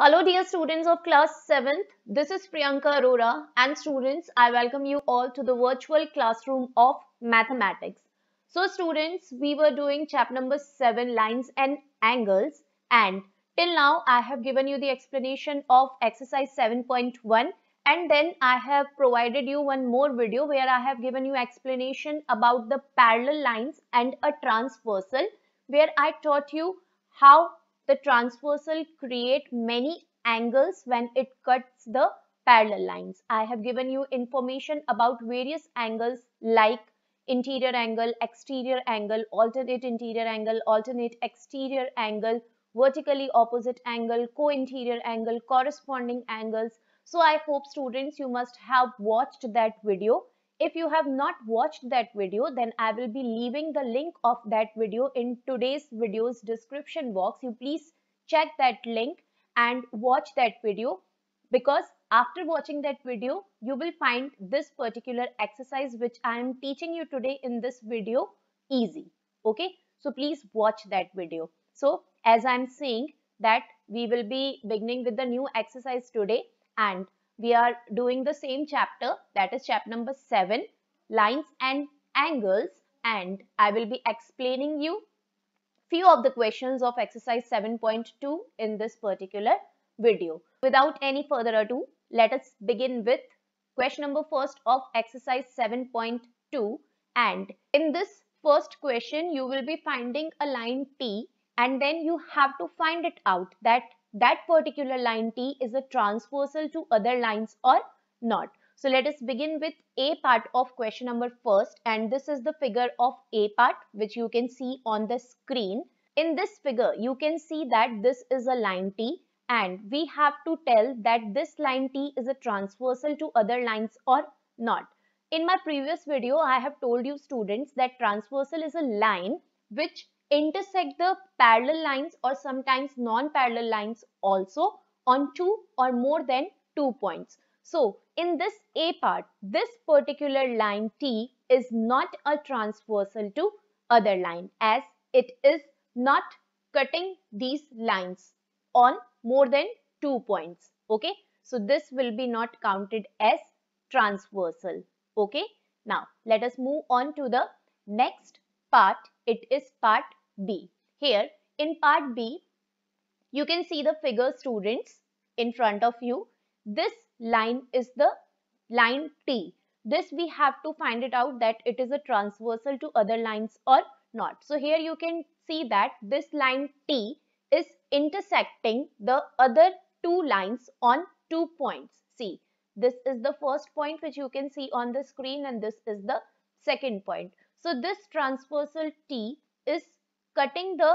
Hello dear students of class 7th, this is Priyanka Arora and students I welcome you all to the virtual classroom of mathematics. So students we were doing chapter number 7 lines and angles and till now I have given you the explanation of exercise 7.1 and then I have provided you one more video where I have given you explanation about the parallel lines and a transversal where I taught you how the transversal create many angles when it cuts the parallel lines. I have given you information about various angles like interior angle, exterior angle, alternate interior angle, alternate exterior angle, vertically opposite angle, co-interior angle, corresponding angles. So I hope students you must have watched that video if you have not watched that video, then I will be leaving the link of that video in today's video's description box. You please check that link and watch that video because after watching that video, you will find this particular exercise which I am teaching you today in this video easy. Okay, so please watch that video. So as I'm saying that we will be beginning with the new exercise today and we are doing the same chapter that is chapter number 7 lines and angles and I will be explaining you few of the questions of exercise 7.2 in this particular video. Without any further ado, let us begin with question number first of exercise 7.2 and in this first question you will be finding a line T and then you have to find it out that that particular line T is a transversal to other lines or not. So let us begin with A part of question number first and this is the figure of A part which you can see on the screen. In this figure you can see that this is a line T and we have to tell that this line T is a transversal to other lines or not. In my previous video I have told you students that transversal is a line which intersect the parallel lines or sometimes non-parallel lines also on two or more than two points. So in this A part, this particular line T is not a transversal to other line as it is not cutting these lines on more than two points. Okay. So this will be not counted as transversal. Okay. Now let us move on to the next part. It is part B. Here in part B, you can see the figure students in front of you. This line is the line T. This we have to find it out that it is a transversal to other lines or not. So here you can see that this line T is intersecting the other two lines on two points. See, this is the first point which you can see on the screen and this is the second point. So this transversal T is cutting the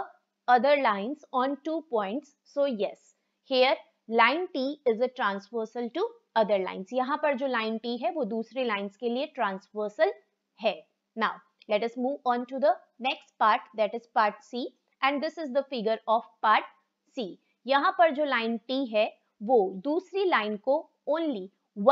other lines on two points. So yes, here line T is a transversal to other lines. yahan par jo line T hai wo दूसरी lines ke liye transversal hai Now let us move on to the next part that is part C and this is the figure of part C. yahan par jo line T hai wo dusri line ko only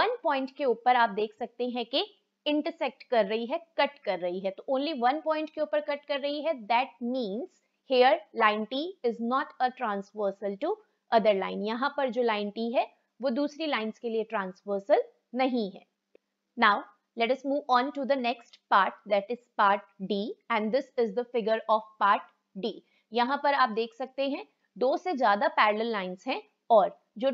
one point ke upar aap dekh sakte hain ki intersect कर रही है cut कर रही है तो only one point के ऊपर cut कर रही है that means here line T is not a transversal to other line यहां पर जो लाइन टी है वो दूसरी लाइन के लिए ट्रांसवर्सल नहीं है now late S move on to the next part that is part D and this is the figure of part D यहाँ पर आप देख सकते हैं दो से ज्यादा पैरल लाइन्स हैं और जो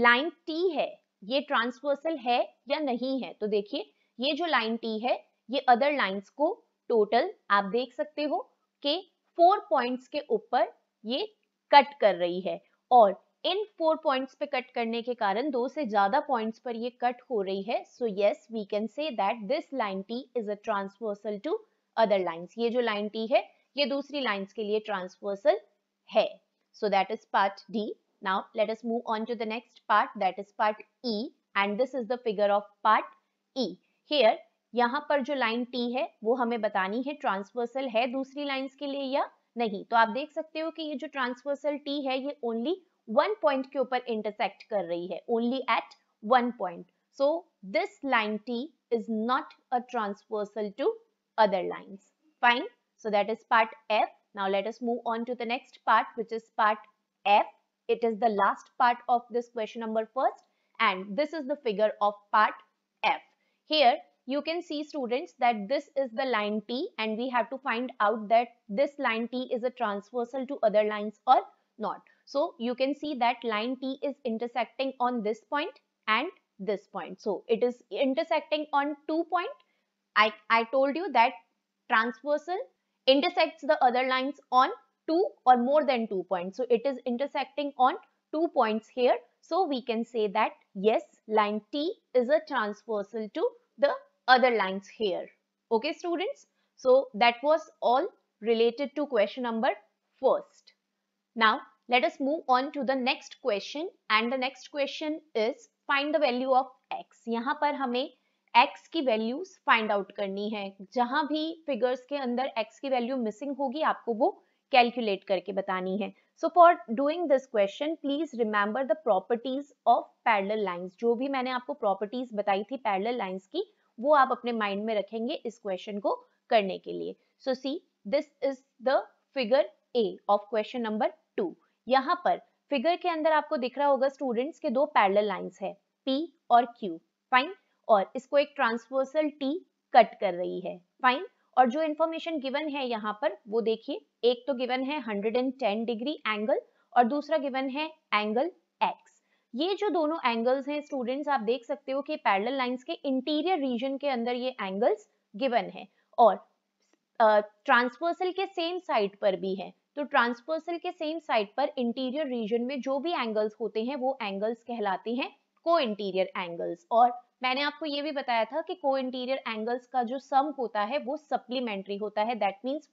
लाइन टी है ये ट्रांसवर्सल है या नहीं है तो देखिए ये जो लाइन टी है ये अदर लाइंस को टोटल आप देख सकते हो कि फोर पॉइंट्स के ऊपर ये कट कर रही है और इन फोर पॉइंट्स पे कट करने के कारण दो से ज्यादा पॉइंट्स पर ये कट हो रही है so yes we can say that this line T is a transversal to other lines ये जो लाइन टी है ये दूसरी लाइंस के लिए ट्रांसवर्सल है so that is part d now let us move on to the next part that is part e and this is the figure of part e here यहाँ पर जो line T है वो हमें बतानी है ट्रांसवर्सल है दूसरी लाइन के लिए या नहीं तो आप देख सकते हो कि ये जो ट्रांसवर्सल टी है ये ओनली वन पॉइंट के ऊपर इंटरसेक्ट कर रही है only at one point so this line T is not a transversal to other line fine so that is part F now late S move on to the next part which is part F it is the last part of this question number first and this is the figure of part Here you can see students that this is the line T and we have to find out that this line T is a transversal to other lines or not. So you can see that line T is intersecting on this point and this point. So it is intersecting on two point. I, I told you that transversal intersects the other lines on two or more than two points. So it is intersecting on two points here So we can say that yes, line T is a transversal to the other lines here. Okay students, so that was all related to question number first. Now let us move on to the next question and the next question is find the value of x. yahan par hame x ki values find out karni hai jahan bhi figures ke andar x ki value missing hogi aapko wo calculate karke batani hai so for doing this question please remember the properties of parallel lines जो भी मैंने आपको properties बताई थी parallel lines की वो आप अपने माइंड में रखेंगे इस क्वेश्चन को करने के लिए so see this is the figure A of question number two यहाँ पर फिगर के अंदर आपको दिख रहा होगा स्टूडेंट्स के दो पैरल लाइन्स है पी और क्यू फाइन और इसको एक ट्रांसवर्सल टी कट कर रही है फाइन और जो इन्फॉर्मेशन गिवन है यहाँ पर वो देखिए एक तो गिवन है 110 डिग्री एंगल और दूसरा गिवन है एंगल एक्स ये जो दोनों एंगल्स हैं स्टूडेंट्स आप देख सकते हो कि पैरेलल लाइंस के इंटीरियर रीजन के अंदर ये एंगल्स गिवन है और ट्रांसवर्सल uh, के सेम साइड पर भी है तो ट्रांसवर्सल के सेम साइड पर इंटीरियर रीजन में जो भी एंगल्स होते हैं वो एंगल्स कहलाते हैं को इंटीरियर एंगल्स और मैंने आपको ये भी बताया था कि को इंटीरियर एंगल्स का जो सम होता है वो सप्लीमेंट्री होता है दैट मीन्स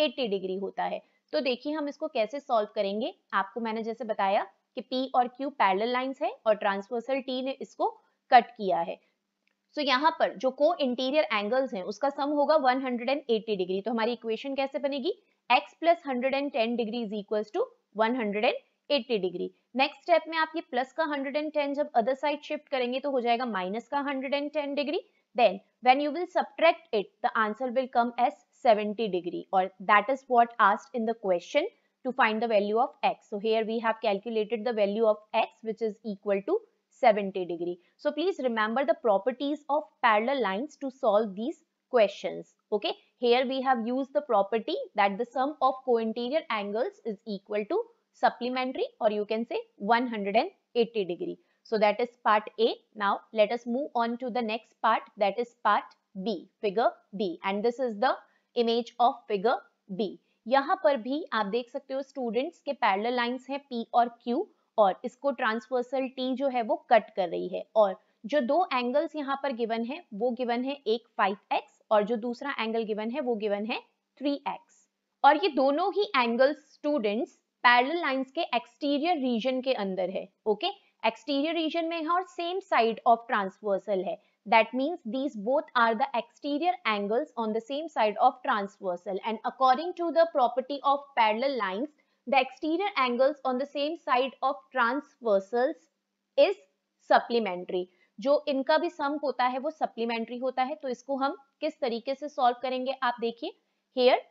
180 डिग्री होता है तो देखिए हम इसको कैसे सॉल्व करेंगे आपको मैंने जैसे बताया कि P और Q पैरेलल लाइंस है और ट्रांसवर्सल T ने इसको कट किया है सो so, यहाँ पर जो को इंटीरियर एंगल्स हैं उसका सम होगा 180 डिग्री तो हमारी इक्वेशन कैसे बनेगी x plus hundred and ten degree is equal to one hundred and eighty degree next step में आप ये प्लस का 110 जब अदर साइड शिफ्ट करेंगे तो हो जाएगा माइनस का 110 degree then when you will subtract it the answer will come as 70 degree और that is what asked in the question to find the value of X so here we have calculated the value of X which is equal to 70 degree so please remember the properties of parallel lines to solve these questions okay here we have used the property that the sum of co-interior angles is equal to supplementary or you can say 180 degree. So that is part A. Now let us move on to the next part that is part B, figure B. And this is the image of figure B. यहाँ पर भी आप देख सकते हो students के parallel lines हैं P और Q और इसको ट्रांसवर्सल T जो है वो कट कर रही है और जो दो एंगल्स यहाँ पर गिवन है वो गिवन है एक 5x और जो दूसरा एंगल गिवन है वो गिवन है 3x और ये दोनों ही एंगल्स स्टूडेंट्स पैरेलल लाइंस के एक्सटीरियर रीजन के अंदर है ओके एक्सटीरियर रीजन में है और सेम साइड ऑफ ट्रांसवर्सल है that means these both are the exterior angles on the same side of transversal and according to the property of parallel lines the exterior angles on the same side of transversals is supplementary जो इनका भी सम होता है वो supplementary होता है तो इसको हम किस तरीके से सॉल्व करेंगे आप देखिए here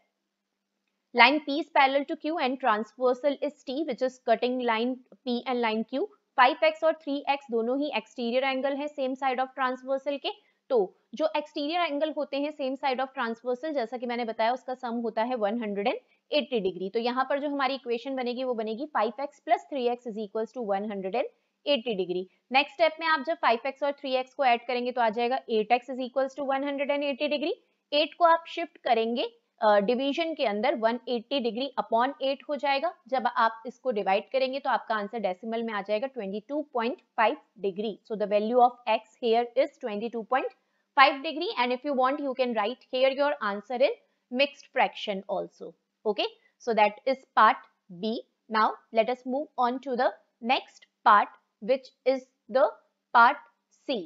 Line P is parallel to Q and transversal is T which is cutting line P and line Q. 5x or 3x दोनों ही एक्सटीरियर एंगल है सेम साइड ऑफ ट्रांसवर्सल के तो जो एक्सटीरियर एंगल होते हैं सेम साइड ऑफ ट्रांसवर्सल जैसा कि मैंने बताया उसका सम होता है 180 डिग्री तो यहाँ पर जो हमारी इक्वेशन बनेगी वो बनेगी 5x X plus three X is equal to one degree next step में आप जब 5x और 3x को ऐड करेंगे तो आ जाएगा 8x X is equal to one degree 8 को आप शिफ्ट करेंगे डिवीजन के अंदर 180 डिग्री अपॉन 8 हो जाएगा जब आप इसको डिवाइड करेंगे तो आपका आंसर डेसिमल में आ जाएगा 22.5 degree so the value of X here is 22.5 degree and if you want you can write here your answer in mixed fraction also okay so that is part B now let us move on to the next part which is the part C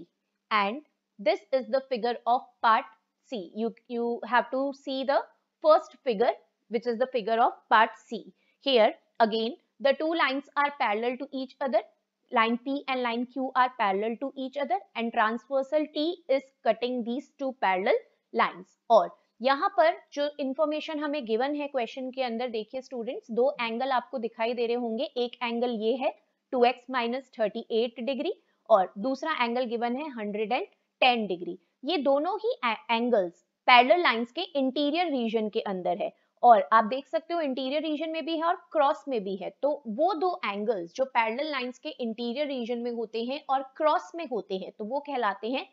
and this is the figure of part c you you have to see the first figure, which is the figure of part C. Here, again, the two lines are parallel to each other. Line P and line Q are parallel to each other and transversal T is cutting these two parallel lines. or यहाँ पर जो information हमें given है question के अंदर देखिए students दो angle आपको दिखाई दे रहे होंगे एक एंगल ये है 2x एक्स माइनस डिग्री और दूसरा एंगल गिवन है 110 डिग्री ये दोनों ही एंगल्स पैरल लाइंस के इंटीरियर रीजन के अंदर है और आप देख सकते हो इंटीरियर रीजन में भी है और क्रॉस में भी है तो वो दो एंगल्स जो पैरल लाइंस के इंटीरियर रीजन में होते हैं और क्रॉस में होते हैं तो वो कहलाते हैं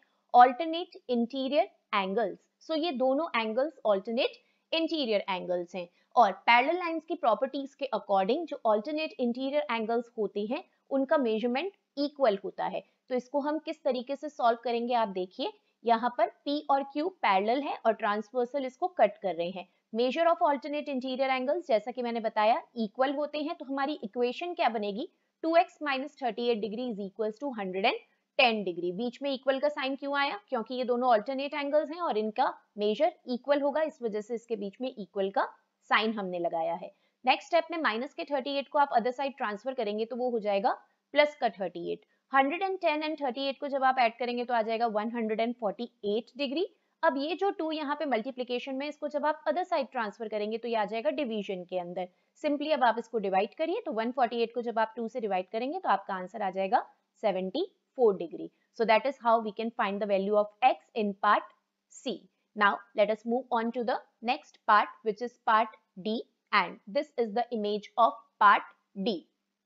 ऑल्टरनेट इंटीरियर एंगल्स सो ये दोनों एंगल्स ऑल्टरनेट इंटीरियर एंगल्स हैं और पैरल लाइंस की प्रॉपर्टीज के अकॉर्डिंग जो ऑल्टरनेट इंटीरियर एंगल्स होते हैं उनका मेजरमेंट इक्वल होता है तो इसको हम किस तरीके से सॉल्व करेंगे आप देखिए यहाँ पर P और Q पैरेलल है और ट्रांसवर्सल इसको कट कर रहे हैं measure of alternate interior angles जैसा कि मैंने बताया इक्वल होते हैं तो हमारी इक्वेशन क्या बनेगी 2x minus thirty degree is equal to hundred degree बीच में इक्वल का साइन क्यों आया क्योंकि ये दोनों ऑल्टरनेट एंगल्स हैं और इनका मेजर इक्वल होगा इस वजह से इसके बीच में इक्वल का साइन हमने लगाया है नेक्स्ट स्टेप में माइनस के 38 को आप अदर साइड ट्रांसफर करेंगे तो वो हो जाएगा प्लस का 38 110 एंड 38 को जब आप ऐड करेंगे तो आ जाएगा 148 डिग्री अब ये जो टू यहाँ पे मल्टीप्लीकेशन में इसको जब आप अदर साइड ट्रांसफर करेंगे तो ये आ जाएगा डिवीजन के अंदर सिंपली अब आप इसको डिवाइड करिए तो 148 को जब आप टू से डिवाइड करेंगे तो आपका आंसर आ जाएगा 74 degree so that is how we can find the value of x in part C now late S move on to the next part which is part D and this is the image of part D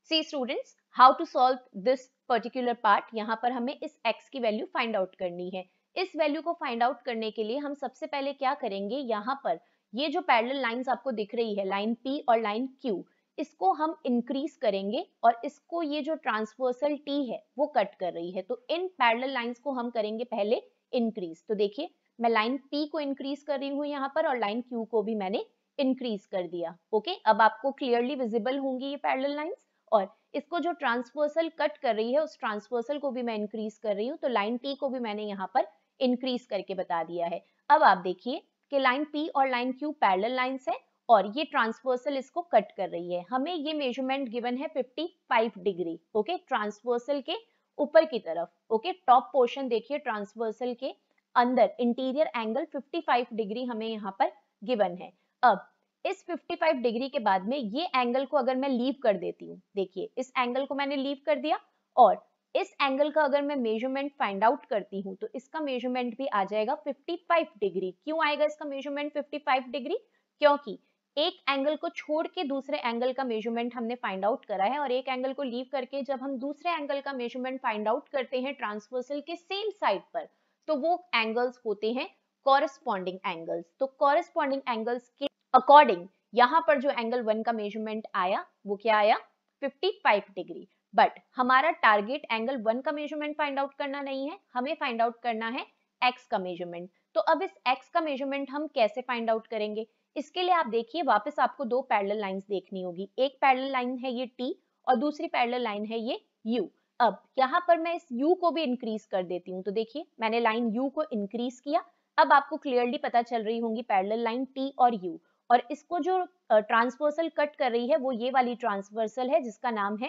see students how to solve this particular part यहाँ पर हमें इस x की value find out करनी है इस value को find out करने के लिए हम सबसे पहले क्या करेंगे यहाँ पर ये जो पैरेलल लाइंस आपको दिख रही है लाइन पी और लाइन क्यू इसको हम इंक्रीज करेंगे और इसको ये जो ट्रांसवर्सल टी है वो कट कर रही है तो इन पैरेलल लाइंस को हम करेंगे पहले इंक्रीज तो देखिए मैं लाइन पी को इंक्रीज कर रही हूँ यहाँ पर और लाइन क्यू को भी मैंने इंक्रीज कर दिया ओके अब आपको क्लियरली विजिबल होंगी ये पैरेलल लाइंस और इसको जो ट्रांसवर्सल कट कर रही है उस ट्रांसवर्सल को भी मैं इंक्रीज कर रही हूँ तो लाइन टी को भी मैंने यहाँ पर इंक्रीज करके बता दिया है अब आप देखिए कि लाइन पी और लाइन क्यू पैरल लाइन्स है और ये ट्रांसवर्सल इसको कट कर रही है हमें ये मेजरमेंट गिवन है 55 डिग्री ओके ट्रांसवर्सल के ऊपर की तरफ ओके टॉप पोर्शन देखिए ट्रांसवर्सल के अंदर इंटीरियर एंगल 55 डिग्री हमें यहाँ पर गिवन है अब इस 55 डिग्री के बाद में ये एंगल को अगर मैं लीव कर देती हूँ देखिए इस एंगल को मैंने लीव कर दिया और इस एंगल का अगर मैं मेजरमेंट फाइंड आउट करती हूँ तो इसका मेजरमेंट भी आ जाएगा 55 डिग्री क्यों आएगा इसका मेजरमेंट 55 डिग्री क्योंकि एक एंगल को छोड़ के दूसरे एंगल का मेजरमेंट हमने फाइंड आउट करा है और एक एंगल को लीव करके जब हम दूसरे एंगल का मेजरमेंट फाइंड आउट करते हैं ट्रांसवर्सल के सेम साइड पर तो वो एंगल्स होते हैं कॉरेस्पॉन्डिंग एंगल्स तो कॉरेस्पॉन्डिंग एंगल्स के अकॉर्डिंग यहां पर जो एंगल वन का मेजरमेंट आया वो क्या आया 55 डिग्री बट हमारा टारगेट एंगल वन का मेजरमेंट फाइंड आउट करना नहीं है हमें फाइंड आउट करना है एक्स का मेजरमेंट तो अब इस एक्स का मेजरमेंट हम कैसे फाइंड आउट करेंगे इसके लिए आप देखिए वापस आपको दो पैरेलल लाइंस देखनी होगी एक पैरेलल लाइन है ये टी और दूसरी पैरेलल लाइन है ये यू अब यहाँ पर मैं इस u को भी इंक्रीज कर देती हूँ तो देखिए मैंने लाइन u को इंक्रीज किया अब आपको क्लियरली पता चल रही होंगी पैरेलल लाइन t और u और इसको जो ट्रांसवर्सल कट कर रही है वो ये वाली ट्रांसवर्सल है जिसका नाम है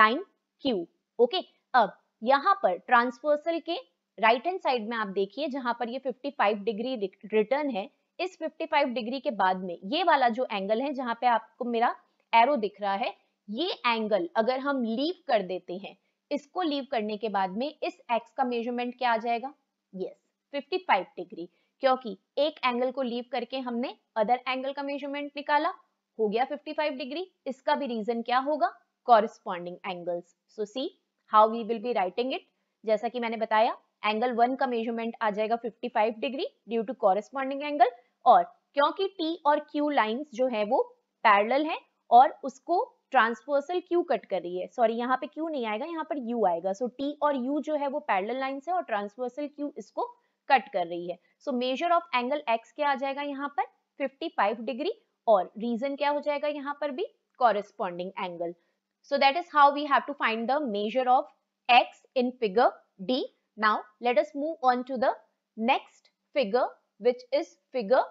लाइन क्यू ओके अब यहाँ पर ट्रांसवर्सल के राइट हैंड साइड में आप देखिए जहां पर ये 55 डिग्री रिटर्न है इस 55 डिग्री के बाद में ये वाला जो एंगल है जहां पे आपको मेरा एरो दिख रहा है ये एंगल अगर हम लीव कर देते हैं इसको लीव करने के बाद में इस एक्स का मेजरमेंट क्या आ जाएगा यस yes, 55 डिग्री क्योंकि एक एंगल को लीव करके हमने अदर एंगल का मेजरमेंट निकाला हो गया 55 डिग्री इसका भी रीजन क्या होगा corresponding angles so see how we will be writing it जैसा कि मैंने बताया एंगल वन का मेजरमेंट आ जाएगा 55 degree due to corresponding angle और क्योंकि टी और क्यू लाइंस जो है वो पैरल है और उसको ट्रांसवर्सल क्यू कट कर रही है सॉरी यहाँ पे क्यू नहीं आएगा यहाँ पर यू आएगा सो so, टी और यू जो है वो पैरल लाइंस है और ट्रांसवर्सल क्यू इसको कट कर रही है so measure of angle x क्या आ जाएगा यहाँ पर फिफ्टी फाइव डिग्री और रीजन क्या हो जाएगा यहाँ पर भी corresponding angle so that is how we have to find the measure of x in figure D now late S move on to the next figure which is figure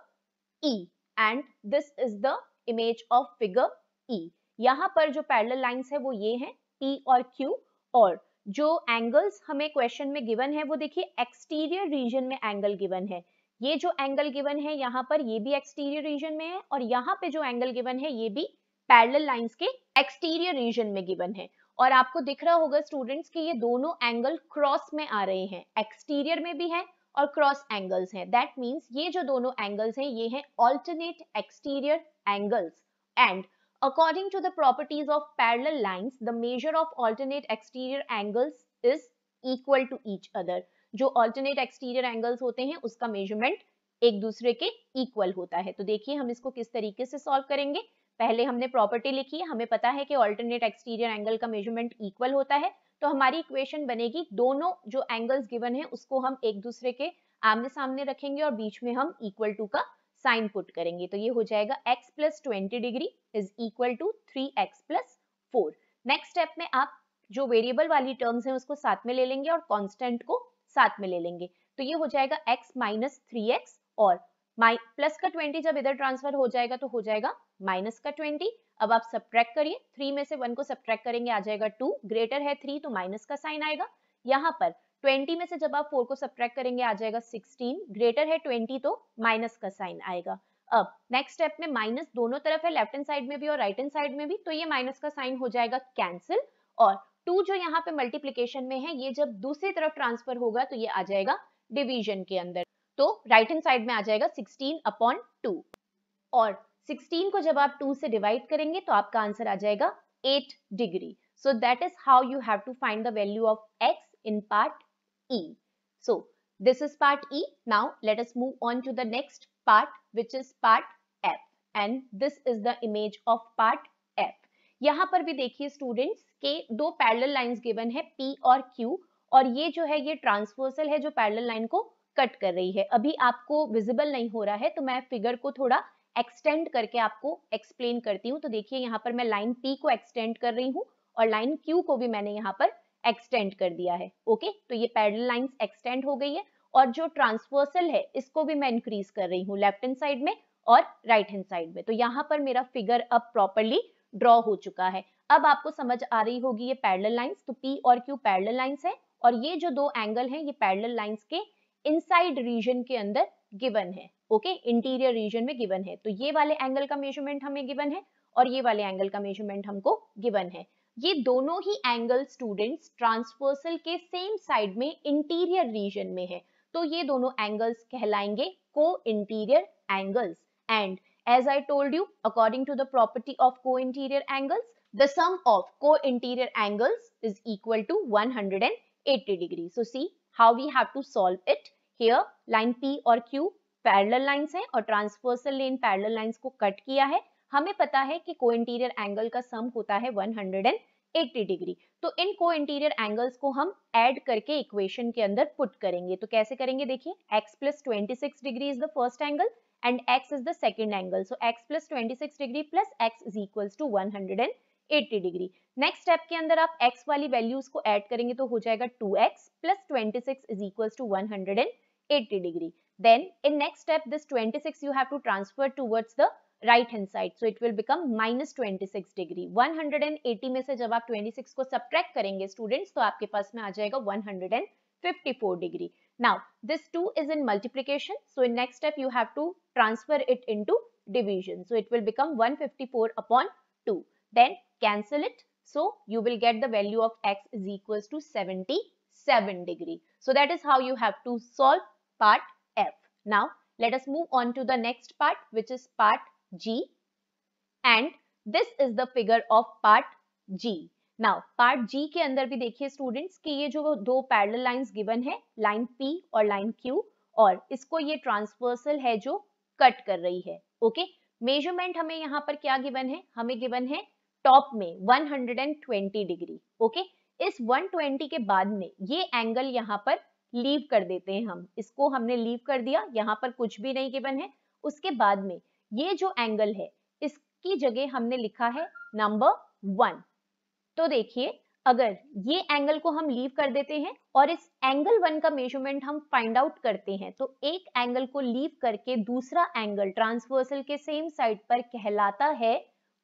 E and this is the image of figure E यहाँ पर जो parallel lines है वो ये हैं P और Q और जो एंगल्स हमें क्वेश्चन में गिवन है वो देखिए एक्सटीरियर रीजन में एंगल गिवन है ये जो एंगल गिवन है यहाँ पर ये भी एक्सटीरियर रीजन में है और यहाँ पे जो एंगल गिवन है ये भी पैरेलल लाइंस के एक्सटीरियर रीजन में गिवन है और आपको दिख रहा होगा स्टूडेंट्स कि ये दोनों एंगल क्रॉस में आ रहे हैं एक्सटीरियर में भी है और क्रॉस एंगल्स हैं दैट मीन्स ये जो दोनों एंगल्स हैं ये हैं alternate exterior angles and According to the properties of parallel lines, the measure of alternate exterior angles is equal to each other. जो alternate exterior angles होते हैं उसका measurement एक दूसरे के equal होता है तो देखिए हम इसको किस तरीके से solve करेंगे पहले हमने प्रॉपर्टी लिखी है हमें पता है कि ऑल्टरनेट एक्सटीरियर एंगल का मेजरमेंट इक्वल होता है तो हमारी इक्वेशन बनेगी दोनों जो एंगल्स गिवन है उसको हम एक दूसरे के आमने सामने रखेंगे और बीच में हम इक्वल टू का साइन पुट करेंगे तो ये हो जाएगा x plus twenty degree is equal to three x plus four next step में आप जो वेरिएबल वाली टर्म्स हैं उसको साथ में ले लेंगे और कांस्टेंट को साथ में ले लेंगे तो ये हो जाएगा x माइनस थ्री एक्स और प्लस का ट्वेंटी जब इधर ट्रांसफर हो जाएगा तो हो जाएगा माइनस का ट्वेंटी अब आप सब्ट्रैक्ट करिए थ्री में से वन को सब्ट्रैक्ट करेंगे आ जाएगा टू ग्रेटर है थ्री तो माइनस का साइन आएगा यहाँ पर 20 में से जब आप 4 को सब्ट्रैक्ट करेंगे आ जाएगा 16 ग्रेटर है 20 तो माइनस का साइन आएगा अब नेक्स्ट स्टेप में माइनस दोनों तरफ है लेफ्ट हैंड साइड में भी और राइट हैंड साइड में भी तो ये माइनस का साइन हो जाएगा कैंसिल और 2 जो यहाँ पे मल्टीप्लीकेशन में है ये जब दूसरी तरफ ट्रांसफर होगा तो ये आ जाएगा डिविजन के अंदर तो राइट हैंड साइड में आ जाएगा सिक्सटीन अपॉन टू और 16 को जब आप 2 से डिवाइड करेंगे तो आपका आंसर आ जाएगा 8 degree so that is how you have to find the value of x in part E. So this is part E. Now let us move on to the next part which is part F and this is the image of part F. यहाँ पर भी देखिए students के दो parallel lines given है P और Q और ये जो है ये ट्रांसवर्सल है जो पैरेलल लाइन को कट कर रही है अभी आपको विजिबल नहीं हो रहा है तो मैं फिगर को थोड़ा एक्सटेंड करके आपको एक्सप्लेन करती हूँ तो देखिए यहाँ पर मैं लाइन पी को एक्सटेंड कर रही हूँ और लाइन क्यू को भी मैंने यहाँ पर एक्सटेंड कर दिया है ओके तो ये पैरल लाइन एक्सटेंड हो गई है और जो ट्रांसवर्सल है इसको भी मैं इंक्रीज कर रही हूँ लेफ्ट हैंड साइड में और राइट हैंड साइड में तो यहाँ पर मेरा फिगर अब प्रॉपरली ड्रॉ हो चुका है अब आपको समझ आ रही होगी ये पैरल लाइन्स तो पी और क्यू पैरल लाइन्स है और ये जो दो एंगल हैं ये पैरल लाइन्स के इनसाइड रीजन के अंदर गिवन है ओके इंटीरियर रीजन में गिवन है तो ये वाले एंगल का मेजरमेंट हमें गिवन है और ये वाले एंगल का मेजरमेंट हमको गिवन है ये दोनों ही एंगल स्टूडेंट्स ट्रांसवर्सल के सेम साइड में इंटीरियर रीजन में है तो ये दोनों एंगल्स कहलाएंगे co interior angles and as I told you according to the property of co interior angles the sum of co interior angles is equal to one hundred and eighty degree so see how we have to solve it here line P और Q parallel lines हैं और transversal लेन parallel lines को cut किया है हमें पता है कि को इंटीरियर एंगल का सम होता है 180 डिग्री तो इन को इंटीरियर एंगल्स को हम ऐड करके इक्वेशन के अंदर पुट करेंगे तो कैसे करेंगे देखिए x plus twenty six degree is the first angle and x is the second angle so x plus twenty six degree plus x is equal to one hundred and 80 degree next step के अंदर आप x वाली values को add करेंगे तो हो जाएगा 2x x plus twenty is equal to one hundred and eighty degree then in next step this 26 you have to transfer towards the right hand side so it will become minus 26 degree 180 में से जब आप 26 को subtract करेंगे students so आपके पास में आ 154 degree now this 2 is in multiplication so in next step you have to transfer it into division so it will become 154 upon 2 then cancel it so you will get the value of x is equals to 77 degree so that is how you have to solve part f now let us move on to the next part which is part G and this is the figure of part G. Now part G के अंदर भी देखिए students कि ये जो दो parallel lines given है line P और लाइन क्यू और इसको ये transversal है जो cut कर रही है okay? मेजरमेंट हमें यहाँ पर क्या गिवन है हमें गिवन है टॉप में 120 डिग्री ओके इस 120 के बाद में ये एंगल यहाँ पर लीव कर देते हैं हम इसको हमने लीव कर दिया यहाँ पर कुछ भी नहीं गिवन है उसके बाद में ये जो एंगल है इसकी जगह हमने लिखा है नंबर वन तो देखिए अगर ये एंगल को हम लीव कर देते हैं और इस एंगल वन का मेजरमेंट हम फाइंड आउट करते हैं तो एक एंगल को लीव करके दूसरा एंगल ट्रांसवर्सल के सेम साइड पर कहलाता है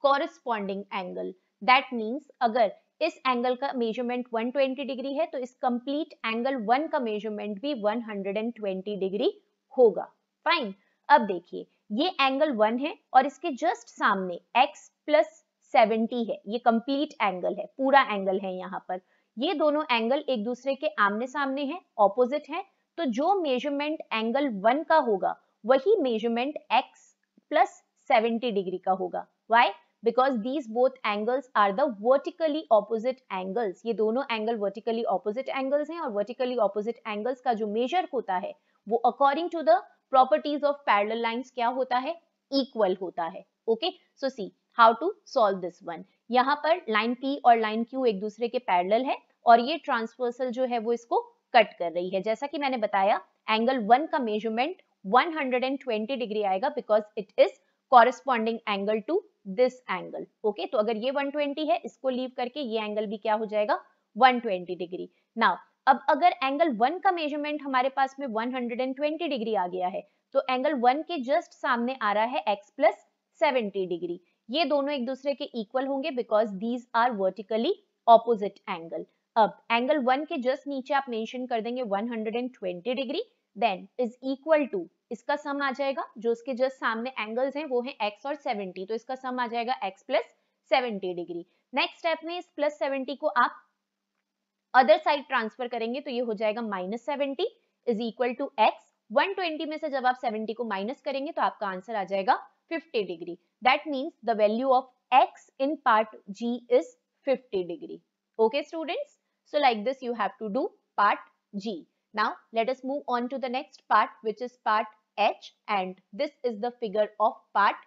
कॉरेस्पॉन्डिंग एंगल दैट मीन्स अगर इस एंगल का मेजरमेंट 120 डिग्री है तो इस कंप्लीट एंगल वन का मेजरमेंट भी 120 डिग्री होगा फाइन अब देखिए ये एंगल वन है और इसके जस्ट सामने x प्लस सेवेंटी है ये कंप्लीट एंगल है पूरा एंगल है यहाँ पर ये दोनों एंगल एक दूसरे के आमने सामने हैं ऑपोजिट हैं तो जो मेजरमेंट एंगल वन का होगा वही measurement x plus seventy degree का होगा why because these both angles are the vertically opposite angles ये दोनों एंगल वर्टिकली ऑपोजिट एंगल्स हैं और वर्टिकली ऑपोजिट एंगल्स का जो मेजर होता है वो according to the properties of parallel lines क्या होता है इक्वल होता है okay so see how to solve this one यहाँ पर लाइन पी और लाइन क्यू एक दूसरे के पैरल है और ये ट्रांसवर्सल जो है वो इसको कट कर रही है जैसा कि मैंने बताया एंगल वन का मेजरमेंट 120 डिग्री आएगा because it is corresponding angle to this angle okay तो अगर ये 120 है इसको लीव करके ये एंगल भी क्या हो जाएगा 120 डिग्री नाउ अब अगर एंगल वन का मेजरमेंट हमारे पास में 120 डिग्री आ गया है तो एंगल वन के जस्ट सामने आ रहा है x प्लस सेवेंटी डिग्री ये दोनों एक दूसरे के इक्वल होंगे because these are vertically opposite angle अब एंगल वन के जस्ट नीचे आप मेंशन कर देंगे 120 degree then is equal to इसका सम आ जाएगा जो उसके जस्ट सामने एंगल्स हैं वो है x और 70 तो इसका सम आ जाएगा x plus seventy degree next step में इस प्लस सेवेंटी को आप अदर साइड ट्रांसफर करेंगे तो ये हो जाएगा minus seventy is equal to x one twenty में से जब आप सेवेंटी को माइनस करेंगे तो आपका आंसर आ जाएगा fifty degree that means the value of x in part G is fifty degree okay students so like this you have to do part G now late S move on to the next part which is part H and this is the figure of part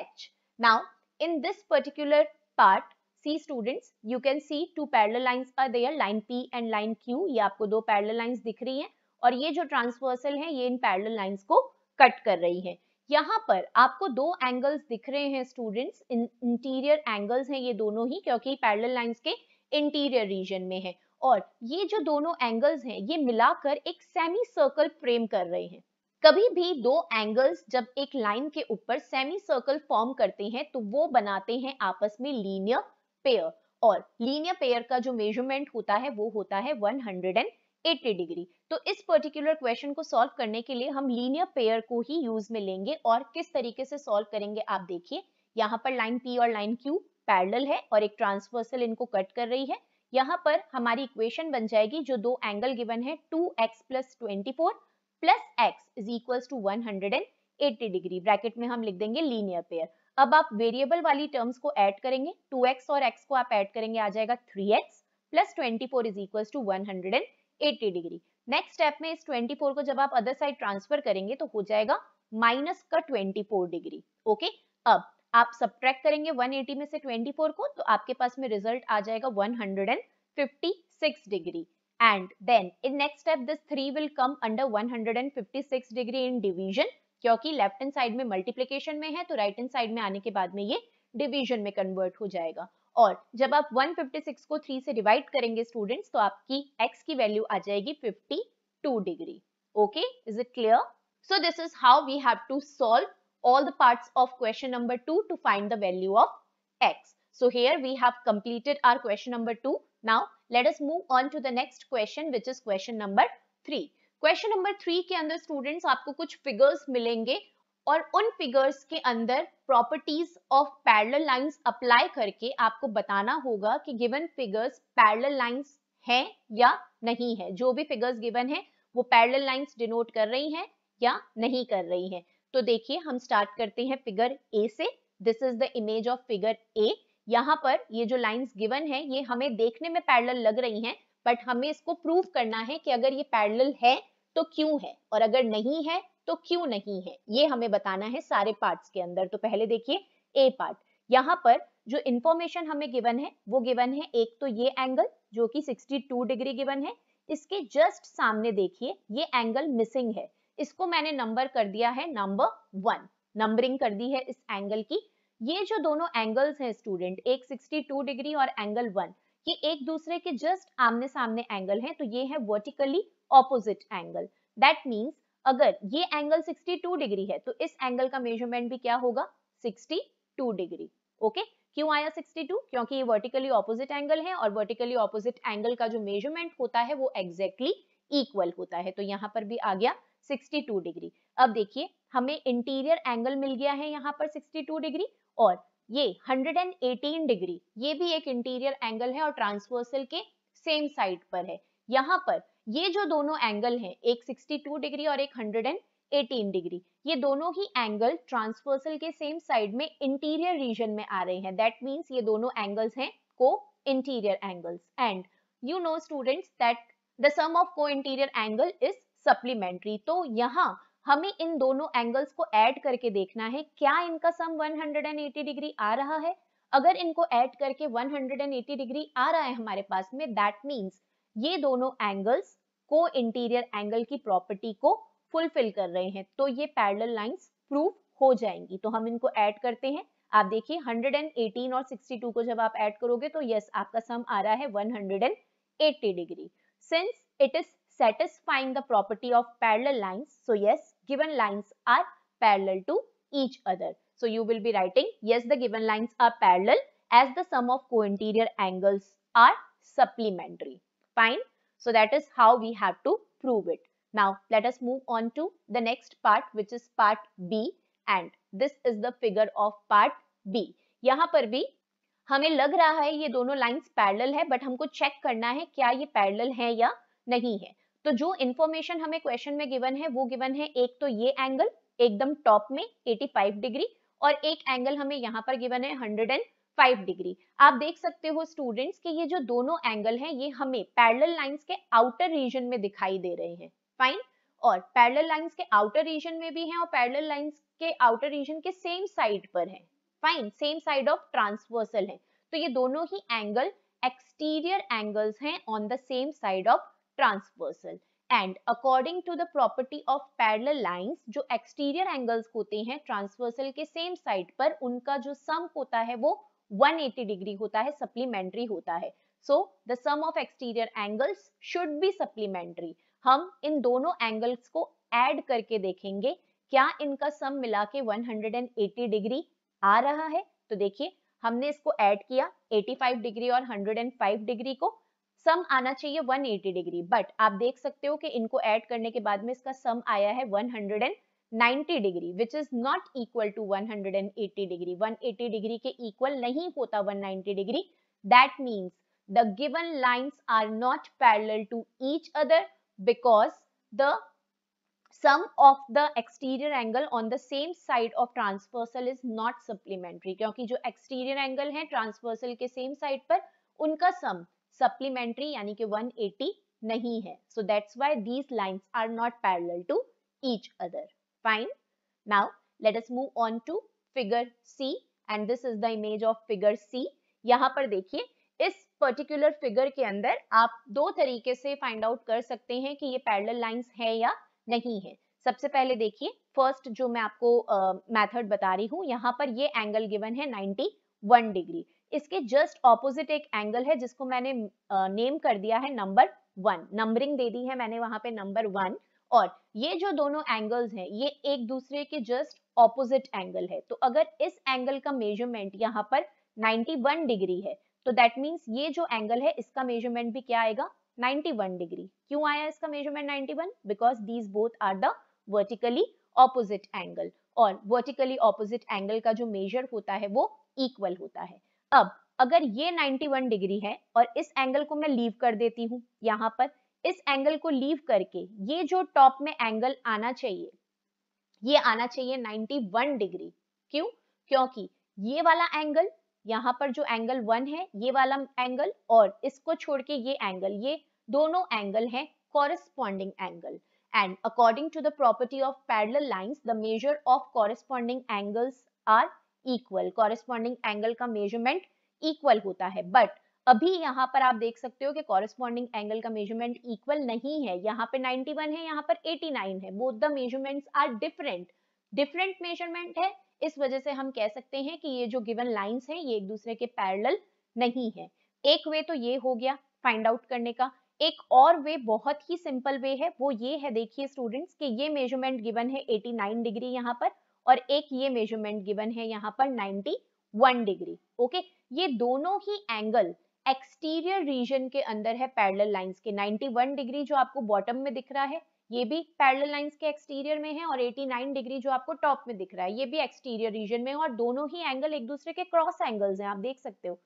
H now in this particular part see students you can see two parallel lines are there line p and line q ये आपको दो parallel lines दिख रही हैं और ये जो transversal है ये इन parallel lines को कट कर रही है यहाँ पर आपको दो एंगल्स दिख रहे हैं स्टूडेंट्स इंटीरियर एंगल्स हैं ये दोनों ही क्योंकि पैरेलल लाइंस के इंटीरियर रीजन में है और ये जो दोनों एंगल्स हैं ये मिलाकर एक सेमी सर्कल फ्रेम कर रहे हैं कभी भी दो एंगल्स जब एक लाइन के ऊपर सेमी सर्कल फॉर्म करते हैं तो वो बनाते हैं आपस में लीनियर पेयर और लीनियर पेयर का जो मेजरमेंट होता है वो होता है 180 डिग्री तो इस पर्टिकुलर क्वेश्चन को सॉल्व करने के लिए हम लीनियर पेयर को ही यूज में लेंगे और किस तरीके से सॉल्व करेंगे आप देखिए यहाँ पर लाइन पी और लाइन क्यू पैरल है और एक ट्रांसवर्सल इनको कट कर रही है यहाँ पर हमारी इक्वेशन बन जाएगी जो दो एंगल गिवन है two x plus twenty four plus x is equal to one hundred and eighty degree bracket में हम लिख देंगे लीनियर पेयर अब आप वेरिएबल वाली टर्म्स को ऐड करेंगे 2x और x को आप ऐड करेंगे आ जाएगा 3x plus 24 is equal to 180 degree next step में इस 24 को जब आप अदर साइड ट्रांसफर करेंगे तो हो जाएगा माइनस का 24 डिग्री ओके okay? अब आप सब्ट्रैक्ट करेंगे 180 में से 24 को तो आपके पास में रिजल्ट आ जाएगा 156 degree and then in next step this 3 will come under 156 degree in division क्योंकि लेफ्ट हैंड साइड में मल्टीप्लीकेशन में है तो राइट हैंड साइड में आने के बाद में ये डिविजन में कन्वर्ट हो जाएगा और जब आप 156 को 3 से डिवाइड करेंगे स्टूडेंट्स तो आपकी x की वैल्यू आ जाएगी 52 degree okay is it clear so this is how we have to solve all the parts of question number 2 to find the value of x so here we have completed our question number 2 now let us move on to the next question which is question number 3 question number three के अंदर students आपको कुछ figures मिलेंगे और उन figures के अंदर properties of parallel lines apply करके आपको बताना होगा कि गिवन फिगर्स पैरेलल लाइंस हैं या नहीं है जो भी फिगर्स गिवन है वो पैरेलल लाइंस डिनोट कर रही हैं या नहीं कर रही हैं तो देखिए हम स्टार्ट करते हैं फिगर ए से this is the image of figure A यहाँ पर ये जो लाइन्स गिवन है ये हमें देखने में पैरल लग रही है बट हमें इसको प्रूव करना है कि अगर ये पैरल है तो क्यों है और अगर नहीं है तो क्यों नहीं है ये हमें बताना है सारे पार्ट्स के अंदर तो पहले देखिए ए पार्ट यहाँ पर जो इंफॉर्मेशन हमें गिवन है वो गिवन है एक तो ये एंगल जो कि 62 डिग्री गिवन है इसके जस्ट सामने देखिए ये एंगल मिसिंग है इसको मैंने नंबर कर दिया है नंबर वन नंबरिंग कर दी है इस एंगल की ये जो दोनों एंगल्स हैं स्टूडेंट एक 62 डिग्री और एंगल वन ये एक दूसरे के जस्ट आमने सामने एंगल है तो ये है vertically opposite angle that means अगर ये एंगल 62 डिग्री है तो इस एंगल का मेजरमेंट भी क्या होगा 62 डिग्री ओके okay? क्यों आया 62 क्योंकि ये वर्टिकली ऑपोजिट एंगल है और वर्टिकली ऑपोजिट एंगल का जो मेजरमेंट होता है वो एग्जैक्टली exactly इक्वल होता है तो यहाँ पर भी आ गया 62 डिग्री अब देखिए हमें इंटीरियर एंगल मिल गया है यहाँ पर 62 डिग्री और ये 118 डिग्री ये भी एक इंटीरियर एंगल है और ट्रांसवर्सल के सेम साइड पर है यहाँ पर ये जो दोनों एंगल हैं एक 62 डिग्री और एक 118 डिग्री ये दोनों ही एंगल ट्रांसवर्सल के सेम साइड में इंटीरियर रीजन में आ रहे हैं दैट मीन्स ये दोनों एंगल्स हैं co interior angles and you know students that the sum of co interior angle is supplementary तो यहाँ हमें इन दोनों एंगल्स को ऐड करके देखना है क्या इनका सम 180 डिग्री आ रहा है अगर इनको ऐड करके 180 डिग्री आ रहा है हमारे पास में दैट मींस ये दोनों एंगल्स को इंटीरियर एंगल की प्रॉपर्टी को फुलफिल कर रहे हैं तो ये पैरेलल लाइंस प्रूफ हो जाएंगी तो हम इनको ऐड करते हैं आप देखिए 118 और 62 को जब आप ऐड करोगे तो यस आपका सम आ रहा है 180 degree since it is satisfying the property of parallel lines so yes given lines are parallel to each other so you will be writing yes the given lines are parallel as the sum of co interior angles are supplementary Fine. So that is how we have to prove it. Now let us move on to the next part which is part B and this is the figure of part B. yahan par bhi hame lag raha hai ye dono lines parallel hai but humko check karna hai kya ye parallel hai ya nahi hai तो जो information हमें question में given है वो given है एक तो ये एंगल एकदम टॉप में 85 डिग्री और एक एंगल हमें यहाँ पर गिवन है फाइव डिग्री आप देख सकते हो स्टूडेंट्स कि ये जो दोनों एंगल हैं ये हमें पैरेलल लाइंस के आउटर रीजन में दिखाई दे रहे हैं फाइन और पैरेलल लाइंस के आउटर रीजन में भी हैं और पैरेलल लाइंस के आउटर रीजन के सेम साइड पर हैं fine same side of transversal है तो ये दोनों ही एंगल एक्सटीरियर एंगल्स हैं on the same side of transversal and according to the property of parallel lines जो एक्सटीरियर एंगल्स होते हैं ट्रांसवर्सल के सेम साइड पर उनका जो सम होता है वो 180 डिग्री होता है सप्लीमेंट्री होता है so the sum of exterior angles should be supplementary हम इन दोनों एंगल्स को एड करके देखेंगे क्या इनका सम मिला के 180 डिग्री आ रहा है तो देखिए हमने इसको ऐड किया 85 डिग्री और 105 डिग्री को सम आना चाहिए 180 डिग्री बट आप देख सकते हो कि इनको ऐड करने के बाद में इसका सम आया है 105 90 degree which is not equal to 180 degree 180 degree के इक्वल नहीं होता 190 degree that means the given lines are not parallel to each other because the sum of the exterior angle on the same side of transversal is not supplementary क्योंकि जो exterior angle है transversal के same side पर उनका sum supplementary यानी कि 180 नहीं है so that's why these lines are not parallel to each other Fine. Now, let us move on to figure C and this is the image of figure C. yahan par dekhiye इस particular figure के अंदर आप दो तरीके से find out कर सकते हैं कि ये पैरेलल लाइंस है या नहीं है सबसे पहले देखिए फर्स्ट जो मैं आपको मेथड uh, बता रही हूँ यहाँ पर ये एंगल गिवन है 91 डिग्री इसके जस्ट ऑपोजिट एक एंगल है जिसको मैंने नेम uh, कर दिया है नंबर वन नंबरिंग दे दी है मैंने वहां पे नंबर वन और ये जो दोनों एंगल्स हैं ये एक दूसरे के जस्ट ऑपोजिट एंगल है तो अगर इस एंगल का मेजरमेंट यहाँ पर 91 डिग्री है तो दैट मीन्स ये जो एंगल है इसका मेजरमेंट भी क्या आएगा 91 डिग्री क्यों आया इसका measurement 91 one because these both are the vertically opposite angle और वर्टिकली ऑपोजिट एंगल का जो मेजर होता है वो इक्वल होता है अब अगर ये 91 डिग्री है और इस एंगल को मैं लीव कर देती हूँ यहाँ पर इस एंगल को लीव करके ये जो टॉप में एंगल आना चाहिए ये आना चाहिए 91 डिग्री क्यों क्योंकि ये वाला एंगल यहाँ पर जो एंगल वन है ये वाला एंगल और इसको छोड़ के ये एंगल ये दोनों एंगल है corresponding angle and according to the property of parallel line the measure of corresponding angles are equal corresponding angle का मेजरमेंट इक्वल होता है बट अभी यहाँ पर आप देख सकते हो कि कॉरेस्पॉन्डिंग एंगल का मेजरमेंट इक्वल नहीं है यहाँ पे 91 है यहाँ पर 89 है both the measurements are different different measurement है इस वजह से हम कह सकते हैं कि ये जो गिवन लाइंस हैं ये एक दूसरे के पैरेलल नहीं है एक वे तो ये हो गया फाइंड आउट करने का एक और वे बहुत ही सिंपल वे है वो ये है देखिए स्टूडेंट्स की ये मेजरमेंट गिवन है एटी डिग्री यहाँ पर और एक ये मेजरमेंट गिवन है यहाँ पर वन डिग्री ओके ये दोनों ही एंगल एक्सटीरियर रीजन के अंदर है पैरेलल लाइंस के 91 डिग्री जो आपको बॉटम में दिख रहा है ये भी पैरेलल लाइंस के एक्सटीरियर में है और 89 डिग्री जो आपको टॉप में दिख रहा है ये भी एक्सटीरियर रीजन में है और दोनों ही एंगल एक दूसरे के क्रॉस एंगल्स हैं आप देख सकते हो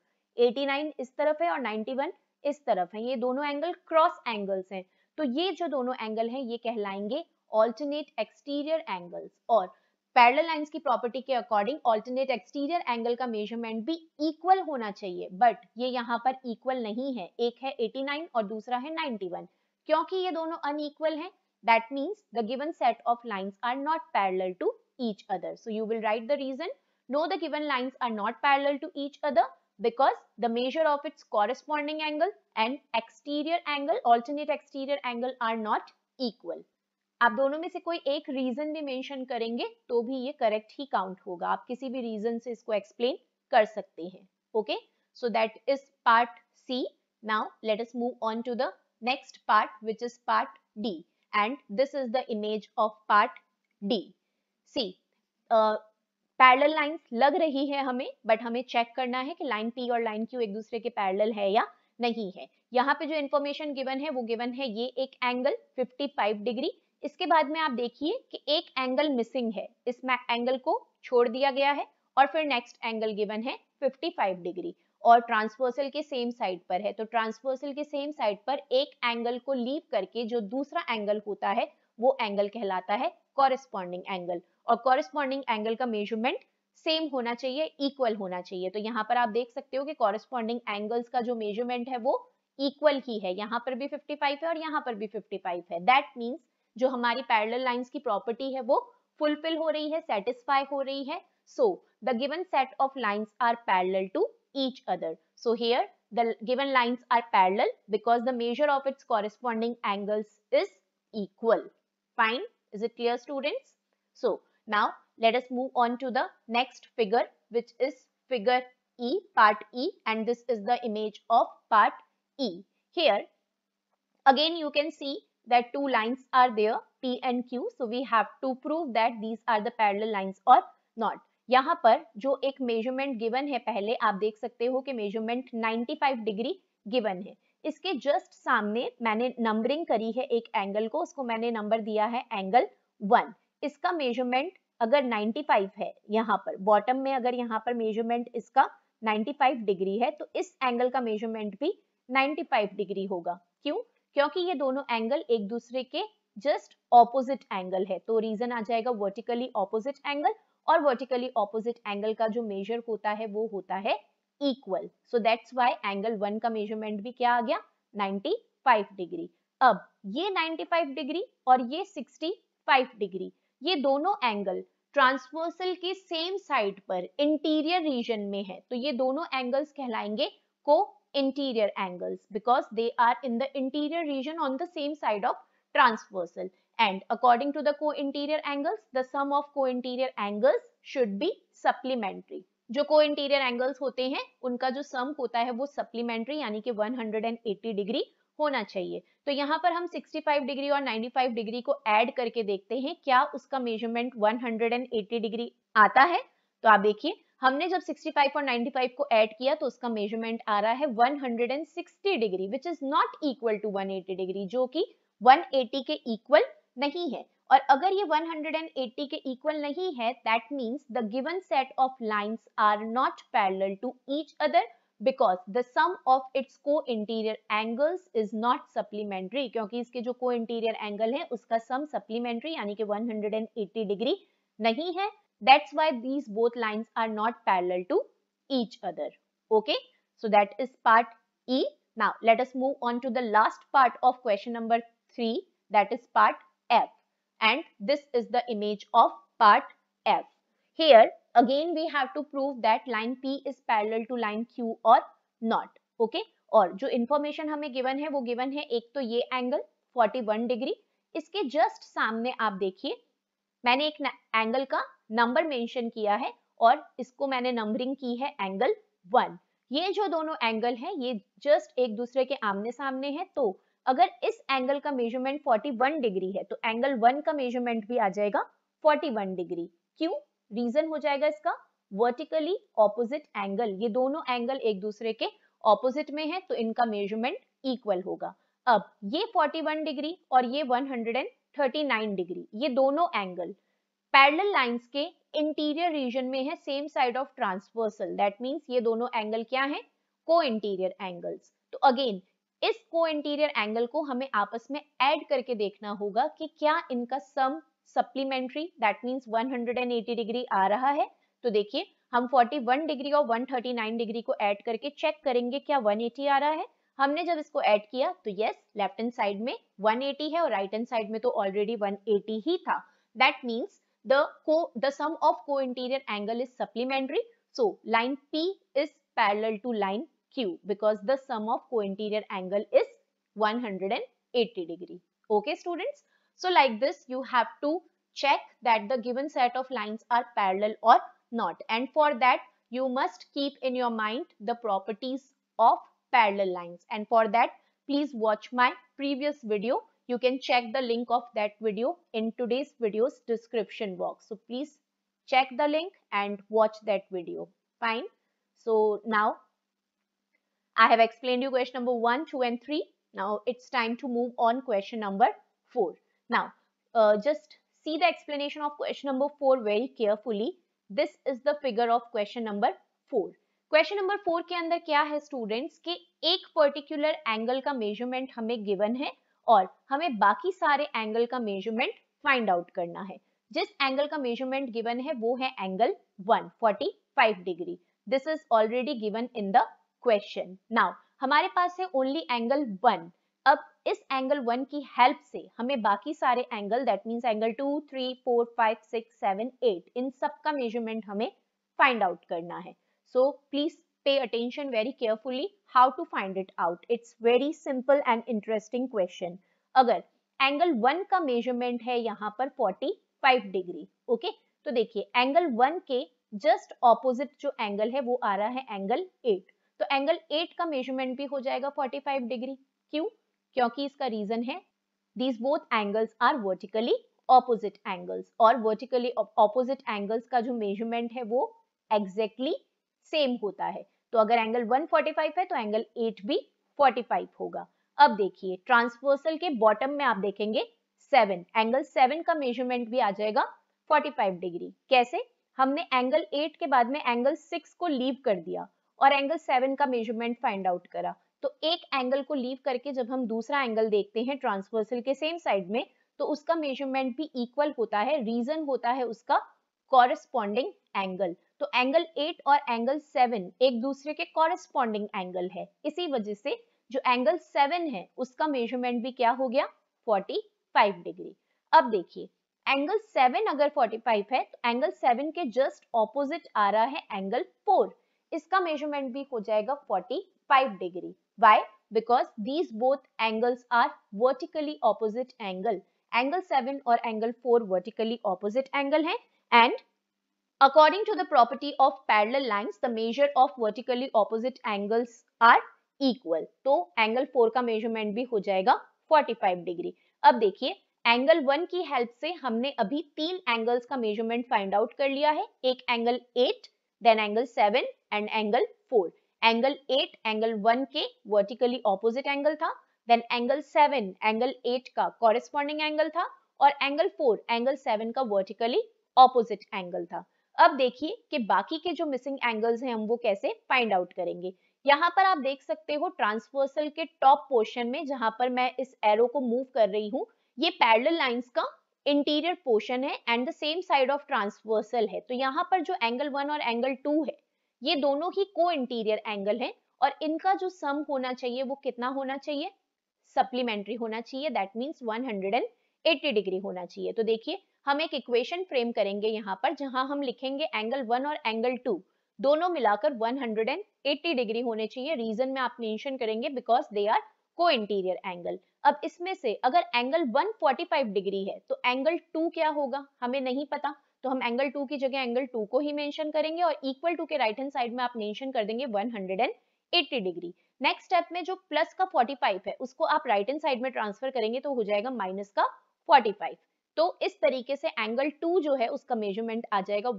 89 इस तरफ है और 91 इस तरफ है ये दोनों एंगल क्रॉस एंगल्स हैं तो ये जो दोनों एंगल हैं ये कहलाएंगे ऑल्टरनेट एक्सटीरियर एंगल्स और पैरल लाइंस की प्रॉपर्टी के अकॉर्डिंग ऑल्टरनेट एक्सटीरियर एंगल का मेजरमेंट भी इक्वल होना चाहिए बट ये यहाँ पर इक्वल नहीं है एक है 89 और दूसरा है 91 क्योंकि ये दोनों अनइक्वल हैं that means the given set of lines are not parallel to each other so you will write the reason no the given lines are not parallel to each other because the measure of its corresponding angle and exterior angle alternate exterior angle are not equal आप दोनों में से कोई एक reason भी mention करेंगे तो भी ये करेक्ट ही काउंट होगा आप किसी भी रीजन से इसको एक्सप्लेन कर सकते हैं okay so that is part C now let us move on to the next part which is part D and this is the image of part D see parallel lines लग रही है हमें but हमें check करना है कि line P और line Q एक दूसरे के पैरेलल है या नहीं है यहाँ पे जो इन्फॉर्मेशन गिवन है वो गिवन है ये एक एंगल 55 डिग्री इसके बाद में आप देखिए कि एक एंगल मिसिंग है इस एंगल को छोड़ दिया गया है और फिर नेक्स्ट एंगल गिवन है 55 डिग्री और ट्रांसवर्सल के सेम साइड पर है तो ट्रांसवर्सल के सेम साइड पर एक एंगल को लीव करके जो दूसरा एंगल होता है वो एंगल कहलाता है कॉरेस्पॉन्डिंग एंगल और कॉरेस्पॉन्डिंग एंगल का मेजरमेंट सेम होना चाहिए इक्वल होना चाहिए तो यहाँ पर आप देख सकते हो कि कॉरेस्पॉन्डिंग एंगल्स का जो मेजरमेंट है वो इक्वल ही है यहाँ पर भी 55 है और यहाँ पर भी 55 है दैट मीन्स जो हमारी पैरेलल लाइंस की प्रॉपर्टी है वो फुलफिल हो रही है सेटिस्फाई हो रही है so the given set of lines are parallel to each other so here the given lines are parallel because the measure of its corresponding angles is equal fine is it clear students so now let us move on to the next figure which is figure e part e and this is the image of part e here again you can see that two lines are there P and Q. So we have to prove that these are the parallel lines or not. यहाँ पर जो एक measurement given है पहले आप देख सकते हो कि मेजरमेंट 95 डिग्री गिवन है इसके जस्ट सामने मैंने नंबरिंग करी है एक एंगल को उसको मैंने नंबर दिया है एंगल वन इसका मेजरमेंट अगर 95 है यहाँ पर बॉटम में अगर यहाँ पर मेजरमेंट इसका 95 डिग्री है तो इस एंगल का मेजरमेंट भी 95 डिग्री होगा क्यों क्योंकि ये दोनों एंगल एक दूसरे के जस्ट ऑपोजिट एंगल है तो रीजन आ जाएगा वर्टिकली ऑपोजिट एंगल और वर्टिकली ऑपोजिट एंगल का जो मेजर होता है वो होता है equal so that's why angle one का मेजरमेंट भी क्या आ गया 95 डिग्री अब ये 95 डिग्री और ये 65 डिग्री ये दोनों एंगल ट्रांसवर्सल के सेम साइड पर इंटीरियर रीजन में है तो ये दोनों एंगल्स कहलाएंगे को interior angles because they are in the interior region on the same side of transversal and according to the co-interior angles the sum of co-interior angles should be supplementary जो को interior angles होते हैं उनका जो सम होता है वो supplementary यानी कि 180 डिग्री होना चाहिए तो यहाँ पर हम 65 डिग्री और 95 डिग्री को ऐड करके देखते हैं क्या उसका मेजरमेंट 180 डिग्री आता है तो आप देखिए हमने जब 65 और 95 को ऐड किया तो उसका मेजरमेंट आ रहा है 160 degree which is not equal to 180 degree जो कि 180 के इक्वल नहीं है और अगर ये 180 के इक्वल नहीं है that means the given set of lines are not parallel to each other because the sum of its co interior angles is not supplementary क्योंकि इसके जो को इंटीरियर एंगल है उसका सम सप्लीमेंट्री यानी कि 180 डिग्री नहीं है That's why these both lines are not parallel to each other. Okay, so that is part E. Now let us move on to the last part of question number 3 that is part F and this is the image of part F. Here again we have to prove that line P is parallel to line Q or not. Okay or. जो information हमें given है वो given है एक तो ये angle 41 degree. इसके just सामने आप देखिए मैंने एक एंगल का नंबर मेंशन किया है और इसको मैंने नंबरिंग की है एंगल वन ये जो दोनों एंगल हैं ये जस्ट एक दूसरे के आमने सामने हैं तो अगर इस एंगल का मेजरमेंट 41 डिग्री है तो एंगल वन का मेजरमेंट भी आ जाएगा 41 डिग्री क्यों रीजन हो जाएगा इसका वर्टिकली ऑपोजिट एंगल ये दोनों एंगल एक दूसरे के ऑपोजिट में है तो इनका मेजरमेंट इक्वल होगा अब ये 41 डिग्री और ये 139 डिग्री ये दोनों एंगल पैरेलल लाइंस के इंटीरियर रीजन में है same side of transversal that means ये दोनों एंगल क्या है को इंटीरियर एंगल्स तो अगेन इस को इंटीरियर एंगल को हमें आपस में ऐड करके देखना होगा कि क्या इनका sum supplementary that means 180 degree आ रहा है तो देखिए हम 41 डिग्री और 139 डिग्री को ऐड करके चेक करेंगे क्या 180 आ रहा है हमने जब इसको ऐड किया तो यस लेफ्ट हैंड साइड में 180 है और राइट हैंड साइड में तो ऑलरेडी 180 ही था that means the, co the sum of co-interior angle is supplementary. So line P is parallel to line Q because the sum of co-interior angle is 180 degree. Okay students. So like this you have to check that the given set of lines are parallel or not. And for that you must keep in your mind the properties of parallel lines. And for that please watch my previous video you can check the link of that video in today's video's description box. So please check the link and watch that video. Fine. So now I have explained you question number 1, 2 and 3. Now it's time to move on question number 4. Now uh, just see the explanation of question number 4 very carefully. This is the figure of question number 4. Question number four के अंदर क्या है students कि एक particular angle का measurement हमें given है और हमें बाकी सारे एंगल का मेजरमेंट फाइंड आउट करना है जिस एंगल का मेजरमेंट गिवन है वो है angle 145 degree this is already given in the question now हमारे पास है ओनली एंगल वन अब इस एंगल वन की हेल्प से हमें बाकी सारे angle that means angle two three four five six seven eight इन सब का मेजरमेंट हमें फाइंड आउट करना है so please pay attention very carefully how to find it out. It's very simple and interesting question. अगर angle one का measurement है यहाँ पर 45 डिग्री ओके तो देखिए एंगल वन के जस्ट ऑपोजिट जो एंगल है वो आ रहा है एंगल एट तो एंगल एट का मेजरमेंट भी हो जाएगा 45 डिग्री क्यों क्योंकि इसका रीजन है these both angles are vertically opposite angles और वर्टिकली ऑपोजिट एंगल्स का जो मेजरमेंट है वो एग्जैक्टली exactly सेम होता है तो अगर एंगल 145 है तो एंगल 8 भी 45 होगा अब देखिए ट्रांसवर्सल के बॉटम में आप देखेंगे 7 एंगल 7 का मेजरमेंट भी आ जाएगा 45 डिग्री कैसे हमने एंगल 8 के बाद में एंगल 6 को लीव कर दिया और एंगल 7 का मेजरमेंट फाइंड आउट करा तो एक एंगल को लीव करके जब हम दूसरा एंगल देखते हैं ट्रांसवर्सल के सेम साइड में तो उसका मेजरमेंट भी इक्वल होता है रीजन होता है उसका कॉरेस्पॉन्डिंग एंगल तो एंगल एट और एंगल सेवन एक दूसरे के कॉरेस्पॉन्डिंग एंगल है इसी वजह से जो एंगल सेवन है उसका मेजरमेंट भी क्या हो गया फोर्टी फाइव डिग्री अब देखिए एंगल सेवन अगर फोर्टी फाइव है तो एंगल सेवन के जस्ट ऑपोजिट आ रहा है एंगल फोर इसका मेजरमेंट भी हो जाएगा forty five degree why because these both angles are vertically opposite angle angle seven और angle four vertically opposite angle है and According to the property of parallel lines, the measure of vertically opposite angles are equal. तो angle four का measurement भी हो जाएगा 45 degree अब देखिए angle one की हेल्प से हमने अभी तीन एंगल्स का मेजरमेंट फाइंड आउट कर लिया है एक angle eight then angle seven and angle four angle eight angle one के वर्टिकली ऑपोजिट एंगल था then angle seven angle eight का कॉरेस्पॉन्डिंग एंगल था और एंगल फोर एंगल सेवन का वर्टिकली ऑपोजिट एंगल था अब देखिए कि बाकी के जो मिसिंग एंगल्स हैं हम वो कैसे फाइंड आउट करेंगे यहाँ पर आप देख सकते हो ट्रांसवर्सल के टॉप पोर्शन में जहां पर मैं इस एरो को मूव कर रही हूँ ये पैरल लाइंस का इंटीरियर पोर्शन है and the same side of transversal है तो यहाँ पर जो एंगल वन और एंगल टू है ये दोनों ही को इंटीरियर एंगल है और इनका जो सम होना चाहिए वो कितना होना चाहिए सप्लीमेंट्री होना चाहिए दैट मीन्स 180 डिग्री होना चाहिए तो देखिए हम एक इक्वेशन फ्रेम करेंगे यहाँ पर जहां हम लिखेंगे एंगल वन और एंगल टू दोनों मिलाकर 180 डिग्री होने चाहिए रीजन में आप मेंशन करेंगे because they are co interior angle अब इसमें से अगर एंगल 145 डिग्री है तो एंगल टू क्या होगा हमें नहीं पता तो हम एंगल टू की जगह एंगल टू को ही मेंशन करेंगे और इक्वल टू के राइट हैंड साइड में आप मेंशन कर देंगे 180 डिग्री नेक्स्ट स्टेप में जो प्लस का 45 है उसको आप राइट हैंड साइड में ट्रांसफर करेंगे तो हो जाएगा माइनस का 45 तो इस तरीके से एंगल टू जो है उसका मेजरमेंट आ जाएगा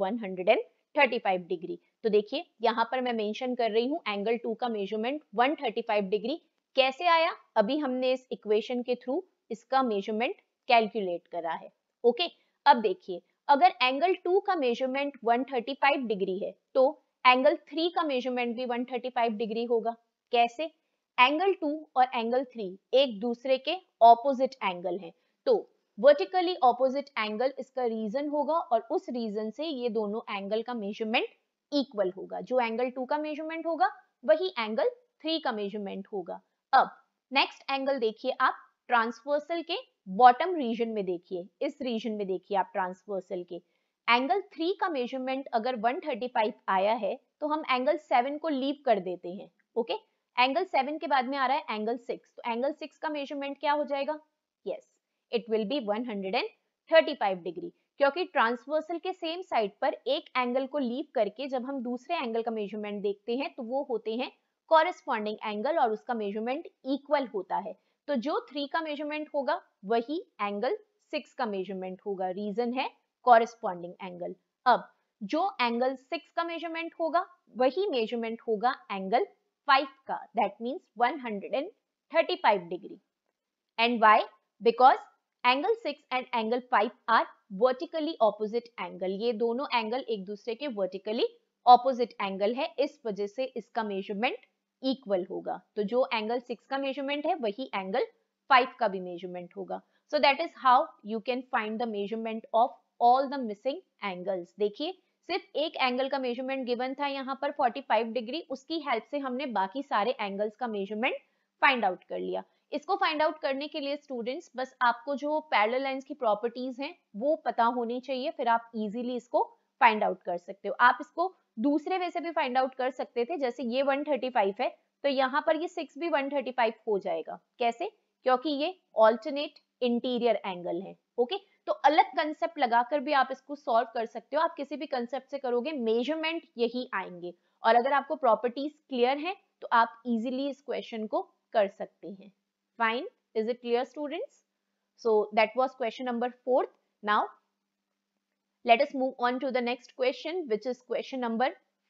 135 डिग्री तो देखिए यहाँ पर मैं मेंशन कर रही हूँ एंगल टू का मेजरमेंट 135 डिग्री कैसे आया अभी हमने इस इक्वेशन के थ्रू इसका मेजरमेंट कैलकुलेट करा है ओके अब देखिए अगर एंगल टू का मेजरमेंट 135 डिग्री है तो एंगल थ्री का मेजरमेंट भी 135 डिग्री होगा कैसे एंगल टू और एंगल थ्री एक दूसरे के ऑपोजिट एंगल हैं तो वर्टिकली ऑपोजिट एंगल इसका रीजन होगा और उस रीजन से ये दोनों एंगल का मेजरमेंट इक्वल होगा जो एंगल टू का मेजरमेंट होगा वही एंगल थ्री का मेजरमेंट होगा अब नेक्स्ट एंगल देखिए आप ट्रांसवर्सल के बॉटम रीजन में देखिए इस रीजन में देखिए आप ट्रांसवर्सल के एंगल थ्री का मेजरमेंट अगर 135 आया है तो हम एंगल सेवन को लीव कर देते हैं ओके एंगल सेवन के बाद में आ रहा है एंगल सिक्स तो एंगल सिक्स का मेजरमेंट क्या हो जाएगा yes yes. It will be 135 degree क्योंकि ट्रांसवर्सल के सेम साइड पर एक एंगल को लीव करके जब हम दूसरे एंगल का मेजरमेंट देखते हैं तो वो होते हैं कॉरेस्पॉन्डिंग एंगल और उसका मेजरमेंट इक्वल होता है तो जो थ्री का मेजरमेंट होगा वही एंगल सिक्स का मेजरमेंट होगा रीजन है कॉरेस्पॉन्डिंग एंगल अब जो एंगल सिक्स का मेजरमेंट होगा वही मेजरमेंट होगा एंगल फाइव का that means one hundred and thirty five degree and why because angle six and angle five are vertically opposite angle ये दोनों एंगल एक दूसरे के वर्टिकली ऑपोजिट एंगल है इस वजह से इसका मेजरमेंट इक्वल होगा तो जो एंगल सिक्स का मेजरमेंट है वही एंगल फाइव का भी मेजरमेंट होगा so that is how you can find the measurement of all the missing angles देखिए सिर्फ एक एंगल का मेजरमेंट गिवन था यहाँ पर 45 डिग्री उसकी हेल्प से हमने बाकी सारे एंगल्स का मेजरमेंट फाइंड आउट कर लिया इसको फाइंड आउट करने के लिए स्टूडेंट्स बस आपको जो पैरल लाइन की प्रॉपर्टीज हैं वो पता होनी चाहिए फिर आप इजीली इसको फाइंड आउट कर सकते हो आप इसको दूसरे वे से भी फाइंड आउट कर सकते थे जैसे ये 135 है तो यहाँ पर ये 6 भी 135 हो जाएगा कैसे क्योंकि ये ऑल्टरनेट इंटीरियर एंगल है ओके तो अलग कंसेप्ट लगाकर भी आप इसको सॉल्व कर सकते हो आप किसी भी कंसेप्ट से करोगे मेजरमेंट यही आएंगे और अगर आपको प्रॉपर्टीज क्लियर है तो आप इजिली इस क्वेश्चन को कर सकते हैं Fine. Is it clear students? So that was question number 4. Now let us move on to the next question which is question number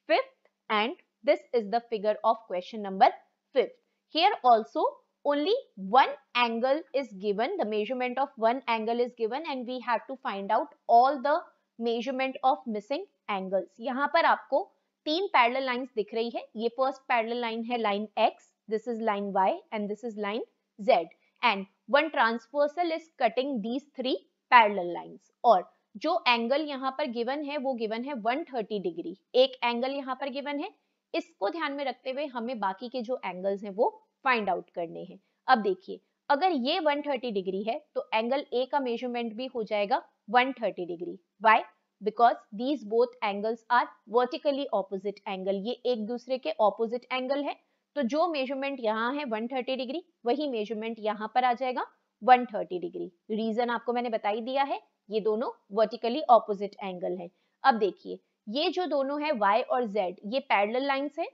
5th and this is the figure of question number 5th. Here also only one angle is given the measurement of one angle is given and we have to find out all the measurement of missing angles. यहाँ पर आपको तीन parallel lines दिख रही है ये first parallel line है line x this is line y and this is line Z and one transversal is cutting these three parallel lines or जो एंगल यहाँ पर गिवन है वो गिवन है 130 डिग्री एक एंगल यहाँ पर गिवन है इसको ध्यान में रखते हुए हमें बाकी के जो एंगल्स हैं वो फाइंड आउट करने हैं अब देखिए अगर ये 130 डिग्री है तो एंगल ए का मेजरमेंट भी हो जाएगा 130 degree why because these both angles are vertically opposite angle ये एक दूसरे के ऑपोजिट एंगल है तो जो मेजरमेंट यहाँ है 130 डिग्री वही मेजरमेंट यहाँ पर आ जाएगा 130 डिग्री रीजन आपको मैंने बताई दिया है ये दोनों वर्टिकली ऑपोजिट एंगल है अब देखिए ये जो दोनों है वाई और जेड ये पैरेलल लाइंस है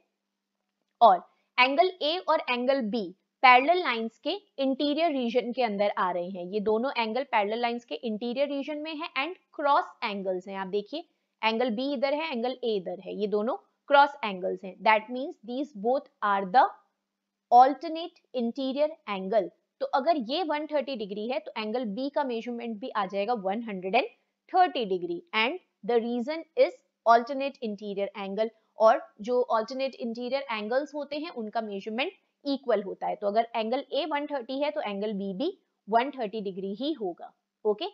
और एंगल ए और एंगल बी पैरेलल लाइंस के इंटीरियर रीजन के अंदर आ रहे हैं ये दोनों एंगल पैरेलल लाइंस के इंटीरियर रीजन में है एंड क्रॉस एंगल्स हैं आप देखिए एंगल बी इधर है एंगल ए इधर है ये दोनों क्रॉस एंगल्स हैं that means these both are the alternate interior angle तो अगर ये 130 डिग्री है तो एंगल बी का मेजरमेंट भी आ जाएगा 130 degree and the reason is alternate interior angle और जो ऑल्टरनेट इंटीरियर एंगल्स होते हैं उनका मेजरमेंट इक्वल होता है तो अगर एंगल ए 130 है तो एंगल बी भी 130 डिग्री ही होगा ओके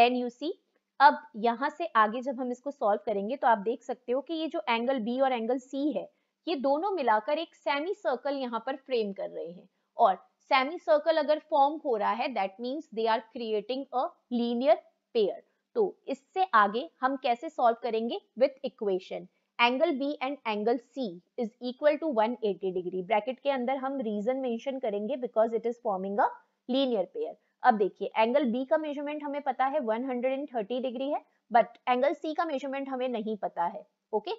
देन यू सी अब यहाँ से आगे जब हम इसको सॉल्व करेंगे तो आप देख सकते हो कि ये जो एंगल बी और एंगल सी है ये दोनों मिलाकर एक सेमी सर्कल यहाँ पर फ्रेम कर रहे हैं और सेमी सर्कल अगर फॉर्म हो रहा है that means they are creating a linear pair तो इससे आगे हम कैसे सॉल्व करेंगे with equation angle B and angle C is equal to 180 degree bracket के अंदर हम रीजन मेंशन करेंगे because it is forming a linear pair अब देखिए एंगल बी का मेजरमेंट हमें पता है 130 डिग्री है बट एंगल सी का मेजरमेंट हमें नहीं पता है okay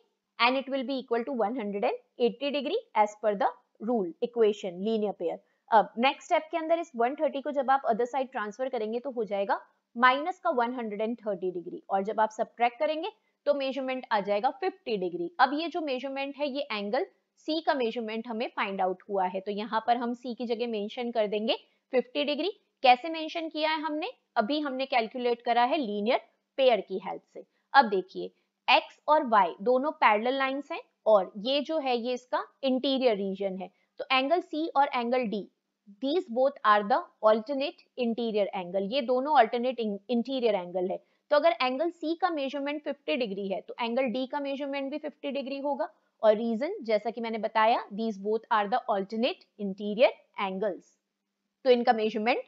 and it will be equal to 180 degree as per the rule equation linear pair अब नेक्स्ट स्टेप के अंदर इस 130 को जब आप अदर साइड ट्रांसफर करेंगे तो हो जाएगा माइनस का 130 डिग्री और जब आप सब्ट्रैक्ट करेंगे तो मेजरमेंट आ जाएगा 50 डिग्री अब ये जो मेजरमेंट है ये एंगल सी का मेजरमेंट हमें फाइंड आउट हुआ है तो यहाँ पर हम सी की जगह मेंशन कर देंगे 50 डिग्री कैसे मेंशन किया है हमने अभी हमने कैलकुलेट करा है लीनियर पेयर की हेल्प से अब देखिए एक्स और वाई दोनों पैरेलल लाइंस हैं और ये जो है ये इसका इंटीरियर रीजन है तो एंगल सी और angle D these both are the alternate interior angle ये दोनों ऑल्टरनेट इंटीरियर एंगल है तो अगर एंगल सी का मेजरमेंट 50 डिग्री है तो एंगल डी का मेजरमेंट भी 50 डिग्री होगा और रीजन जैसा कि मैंने बताया these both are the alternate interior angles तो इनका मेजरमेंट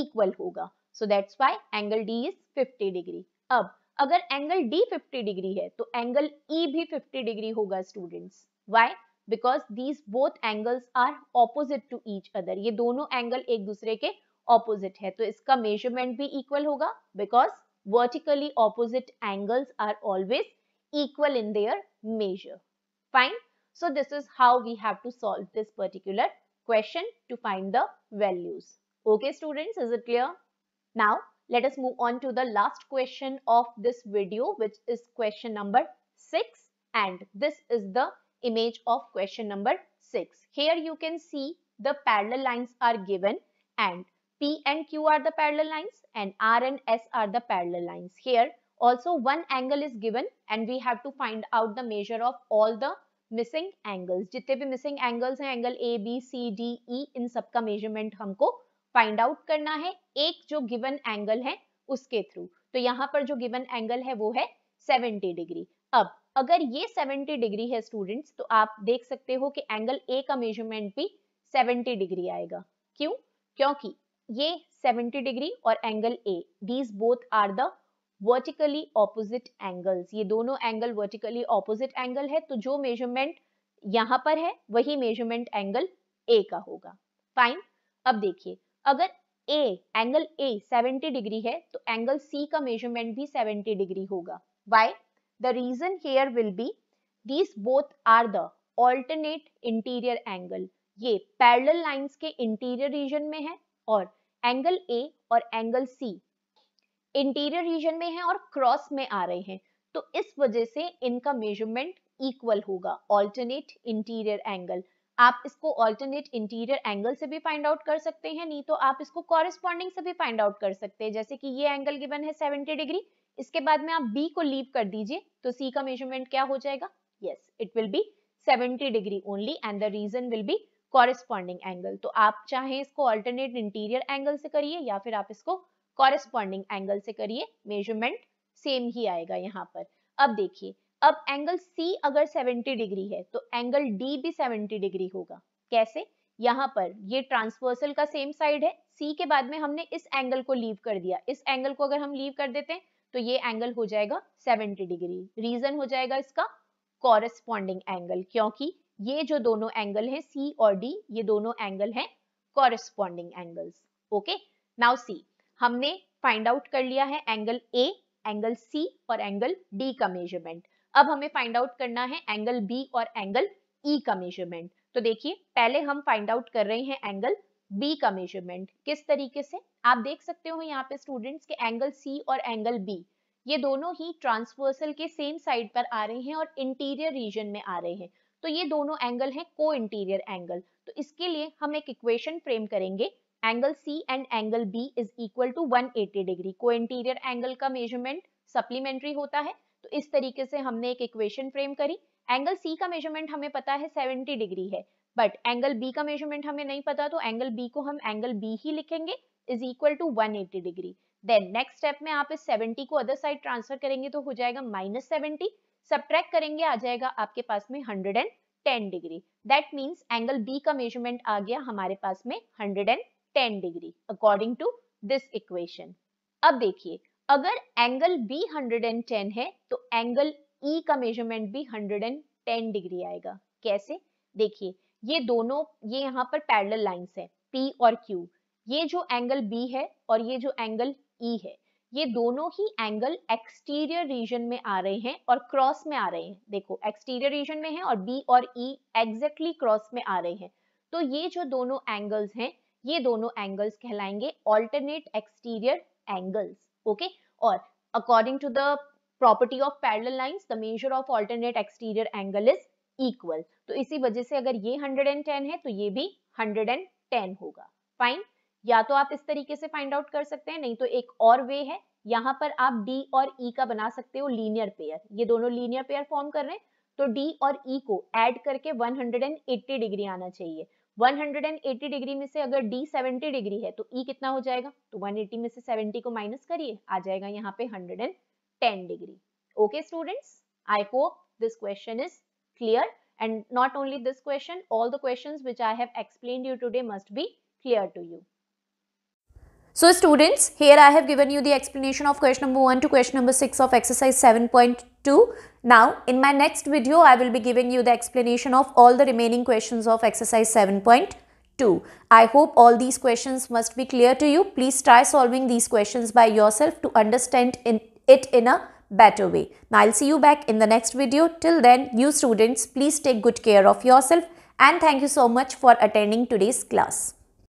इक्वल होगा so that's why angle D is 50 degree अब अगर एंगल डी 50 डिग्री है तो एंगल ई e भी 50 डिग्री होगा students why because these both angles are opposite to each other ये दोनों एंगल एक दूसरे के ऑपोजिट है तो इसका मेजरमेंट भी इक्वल होगा because vertically opposite angles are always equal in their measure fine so this is how we have to solve this particular question to find the values Okay students, is it clear? Now, let us move on to the last question of this video which is question number 6 and this is the image of question number 6. Here you can see the parallel lines are given and P and Q are the parallel lines and R and S are the parallel lines. Here also one angle is given and we have to find out the measure of all the missing angles. जितने भी missing angles हैं angle A, B, C, D, E इन सब measurement हमको find out करना है एक जो given angle है उसके थ्रू तो यहाँ पर जो गिवन एंगल है वो है 70 डिग्री अब अगर ये 70 डिग्री है स्टूडेंट्स तो आप देख सकते हो कि एंगल ए का मेजरमेंट भी 70 डिग्री आएगा क्यों क्योंकि ये 70 डिग्री और angle A these both are the vertically opposite angles ये दोनों एंगल वर्टिकली ऑपोजिट एंगल है तो जो मेजरमेंट यहाँ पर है वही मेजरमेंट एंगल ए का होगा फाइन अब देखिए अगर ए एंगल ए 70 डिग्री है तो एंगल सी का मेजरमेंट भी 70 डिग्री होगा why the reason here will be these both are the alternate interior angle ये पैरेलल लाइंस के इंटीरियर रीजन में है और एंगल ए और एंगल सी इंटीरियर रीजन में है और क्रॉस में आ रहे हैं तो इस वजह से इनका मेजरमेंट इक्वल होगा ऑल्टरनेट इंटीरियर एंगल आप इसको ऑल्टरनेट इंटीरियर एंगल से भी फाइंड आउट कर सकते हैं नहीं तो आप इसको कॉरेस्पॉन्डिंग से भी फाइंड आउट कर सकते हैं जैसे कि ये एंगल गिवन है 70 डिग्री इसके बाद में आप बी को लीव कर दीजिए तो सी का मेजरमेंट क्या हो जाएगा yes it will be 70 degree only and the reason will be corresponding angle तो आप चाहे इसको ऑल्टरनेट इंटीरियर एंगल से करिए या फिर आप इसको कॉरेस्पॉन्डिंग एंगल से करिए मेजरमेंट सेम ही आएगा यहाँ पर अब देखिए अब एंगल सी अगर 70 डिग्री है तो एंगल डी भी 70 डिग्री होगा कैसे यहाँ पर ये ट्रांसवर्सल का सेम साइड है सी के बाद में हमने इस एंगल को लीव कर दिया इस एंगल को अगर हम लीव कर देते हैं तो ये एंगल हो जाएगा 70 डिग्री रीजन हो जाएगा इसका कॉरेस्पॉन्डिंग एंगल क्योंकि ये जो दोनों एंगल हैं सी और डी ये दोनों एंगल हैं corresponding angles okay now see हमने फाइंड आउट कर लिया है एंगल ए एंगल सी और एंगल डी का मेजरमेंट अब हमें फाइंड आउट करना है एंगल बी और एंगल ई e का मेजरमेंट तो देखिए पहले हम फाइंड आउट कर रहे हैं एंगल बी का मेजरमेंट किस तरीके से आप देख सकते हो यहाँ पे स्टूडेंट्स के एंगल सी और एंगल बी ये दोनों ही ट्रांसवर्सल के सेम साइड पर आ रहे हैं और इंटीरियर रीजन में आ रहे हैं तो ये दोनों एंगल हैं को इंटीरियर एंगल तो इसके लिए हम एक इक्वेशन फ्रेम करेंगे angle C and angle B is equal to 180 degree को इंटीरियर एंगल का मेजरमेंट सप्लीमेंट्री होता है तो इस तरीके से हमने एक इक्वेशन फ्रेम करी एंगल सी का मेजरमेंट हमें पता है 70 डिग्री है बट एंगल बी का मेजरमेंट हमें नहीं पता तो एंगल बी को हम एंगल बी ही लिखेंगे is equal to 180 degree then next step में आप इस 70 को अदर साइड ट्रांसफर करेंगे तो हो जाएगा माइनस सेवेंटी सब्ट्रैक्ट करेंगे आ जाएगा आपके पास में hundred and ten degree that means angle B का मेजरमेंट आ गया हमारे पास में hundred and ten degree according to this equation अब देखिए अगर एंगल बी 110 है तो एंगल ई e का मेजरमेंट भी 110 डिग्री आएगा कैसे देखिए ये दोनों ये यहाँ पर पैरेलल लाइंस है पी और क्यू ये जो एंगल बी है और ये जो एंगल ई e है ये दोनों ही एंगल एक्सटीरियर रीजन में आ रहे हैं और क्रॉस में आ रहे हैं देखो एक्सटीरियर रीजन में है और बी और ई एग्जैक्टली क्रॉस में आ रहे हैं तो ये जो दोनों एंगल्स हैं ये दोनों एंगल्स कहलाएंगे alternate exterior angles okay or according to the property of parallel lines the measure of alternate exterior angle is equal तो इसी वजह से अगर ये 110 है तो ये भी 110 होगा फाइन या तो आप इस तरीके से फाइंड आउट कर सकते हैं नहीं तो एक और वे है यहाँ पर आप डी और ई e का बना सकते हो लीनियर पेयर ये दोनों लीनियर पेयर फॉर्म कर रहे हैं तो डी और ई e को एड करके 180 डिग्री आना चाहिए 180 डिग्री में से अगर डी 70 डिग्री है तो ई e कितना हो जाएगा तो 180 में से 70 को माइनस करिए आ जाएगा यहाँ पे 110 degree okay students I hope this question is clear and not only this question all the question which I have explain you today must be clear to you So students, here I have given you the explanation of question number 1 to question number 6 of exercise 7.2. Now, in my next video, I will be giving you the explanation of all the remaining questions of exercise 7.2. I hope all these questions must be clear to you. Please try solving these questions by yourself to understand in it in a better way. Now, I'll see you back in the next video. Till then, you students, please take good care of yourself and thank you so much for attending today's class.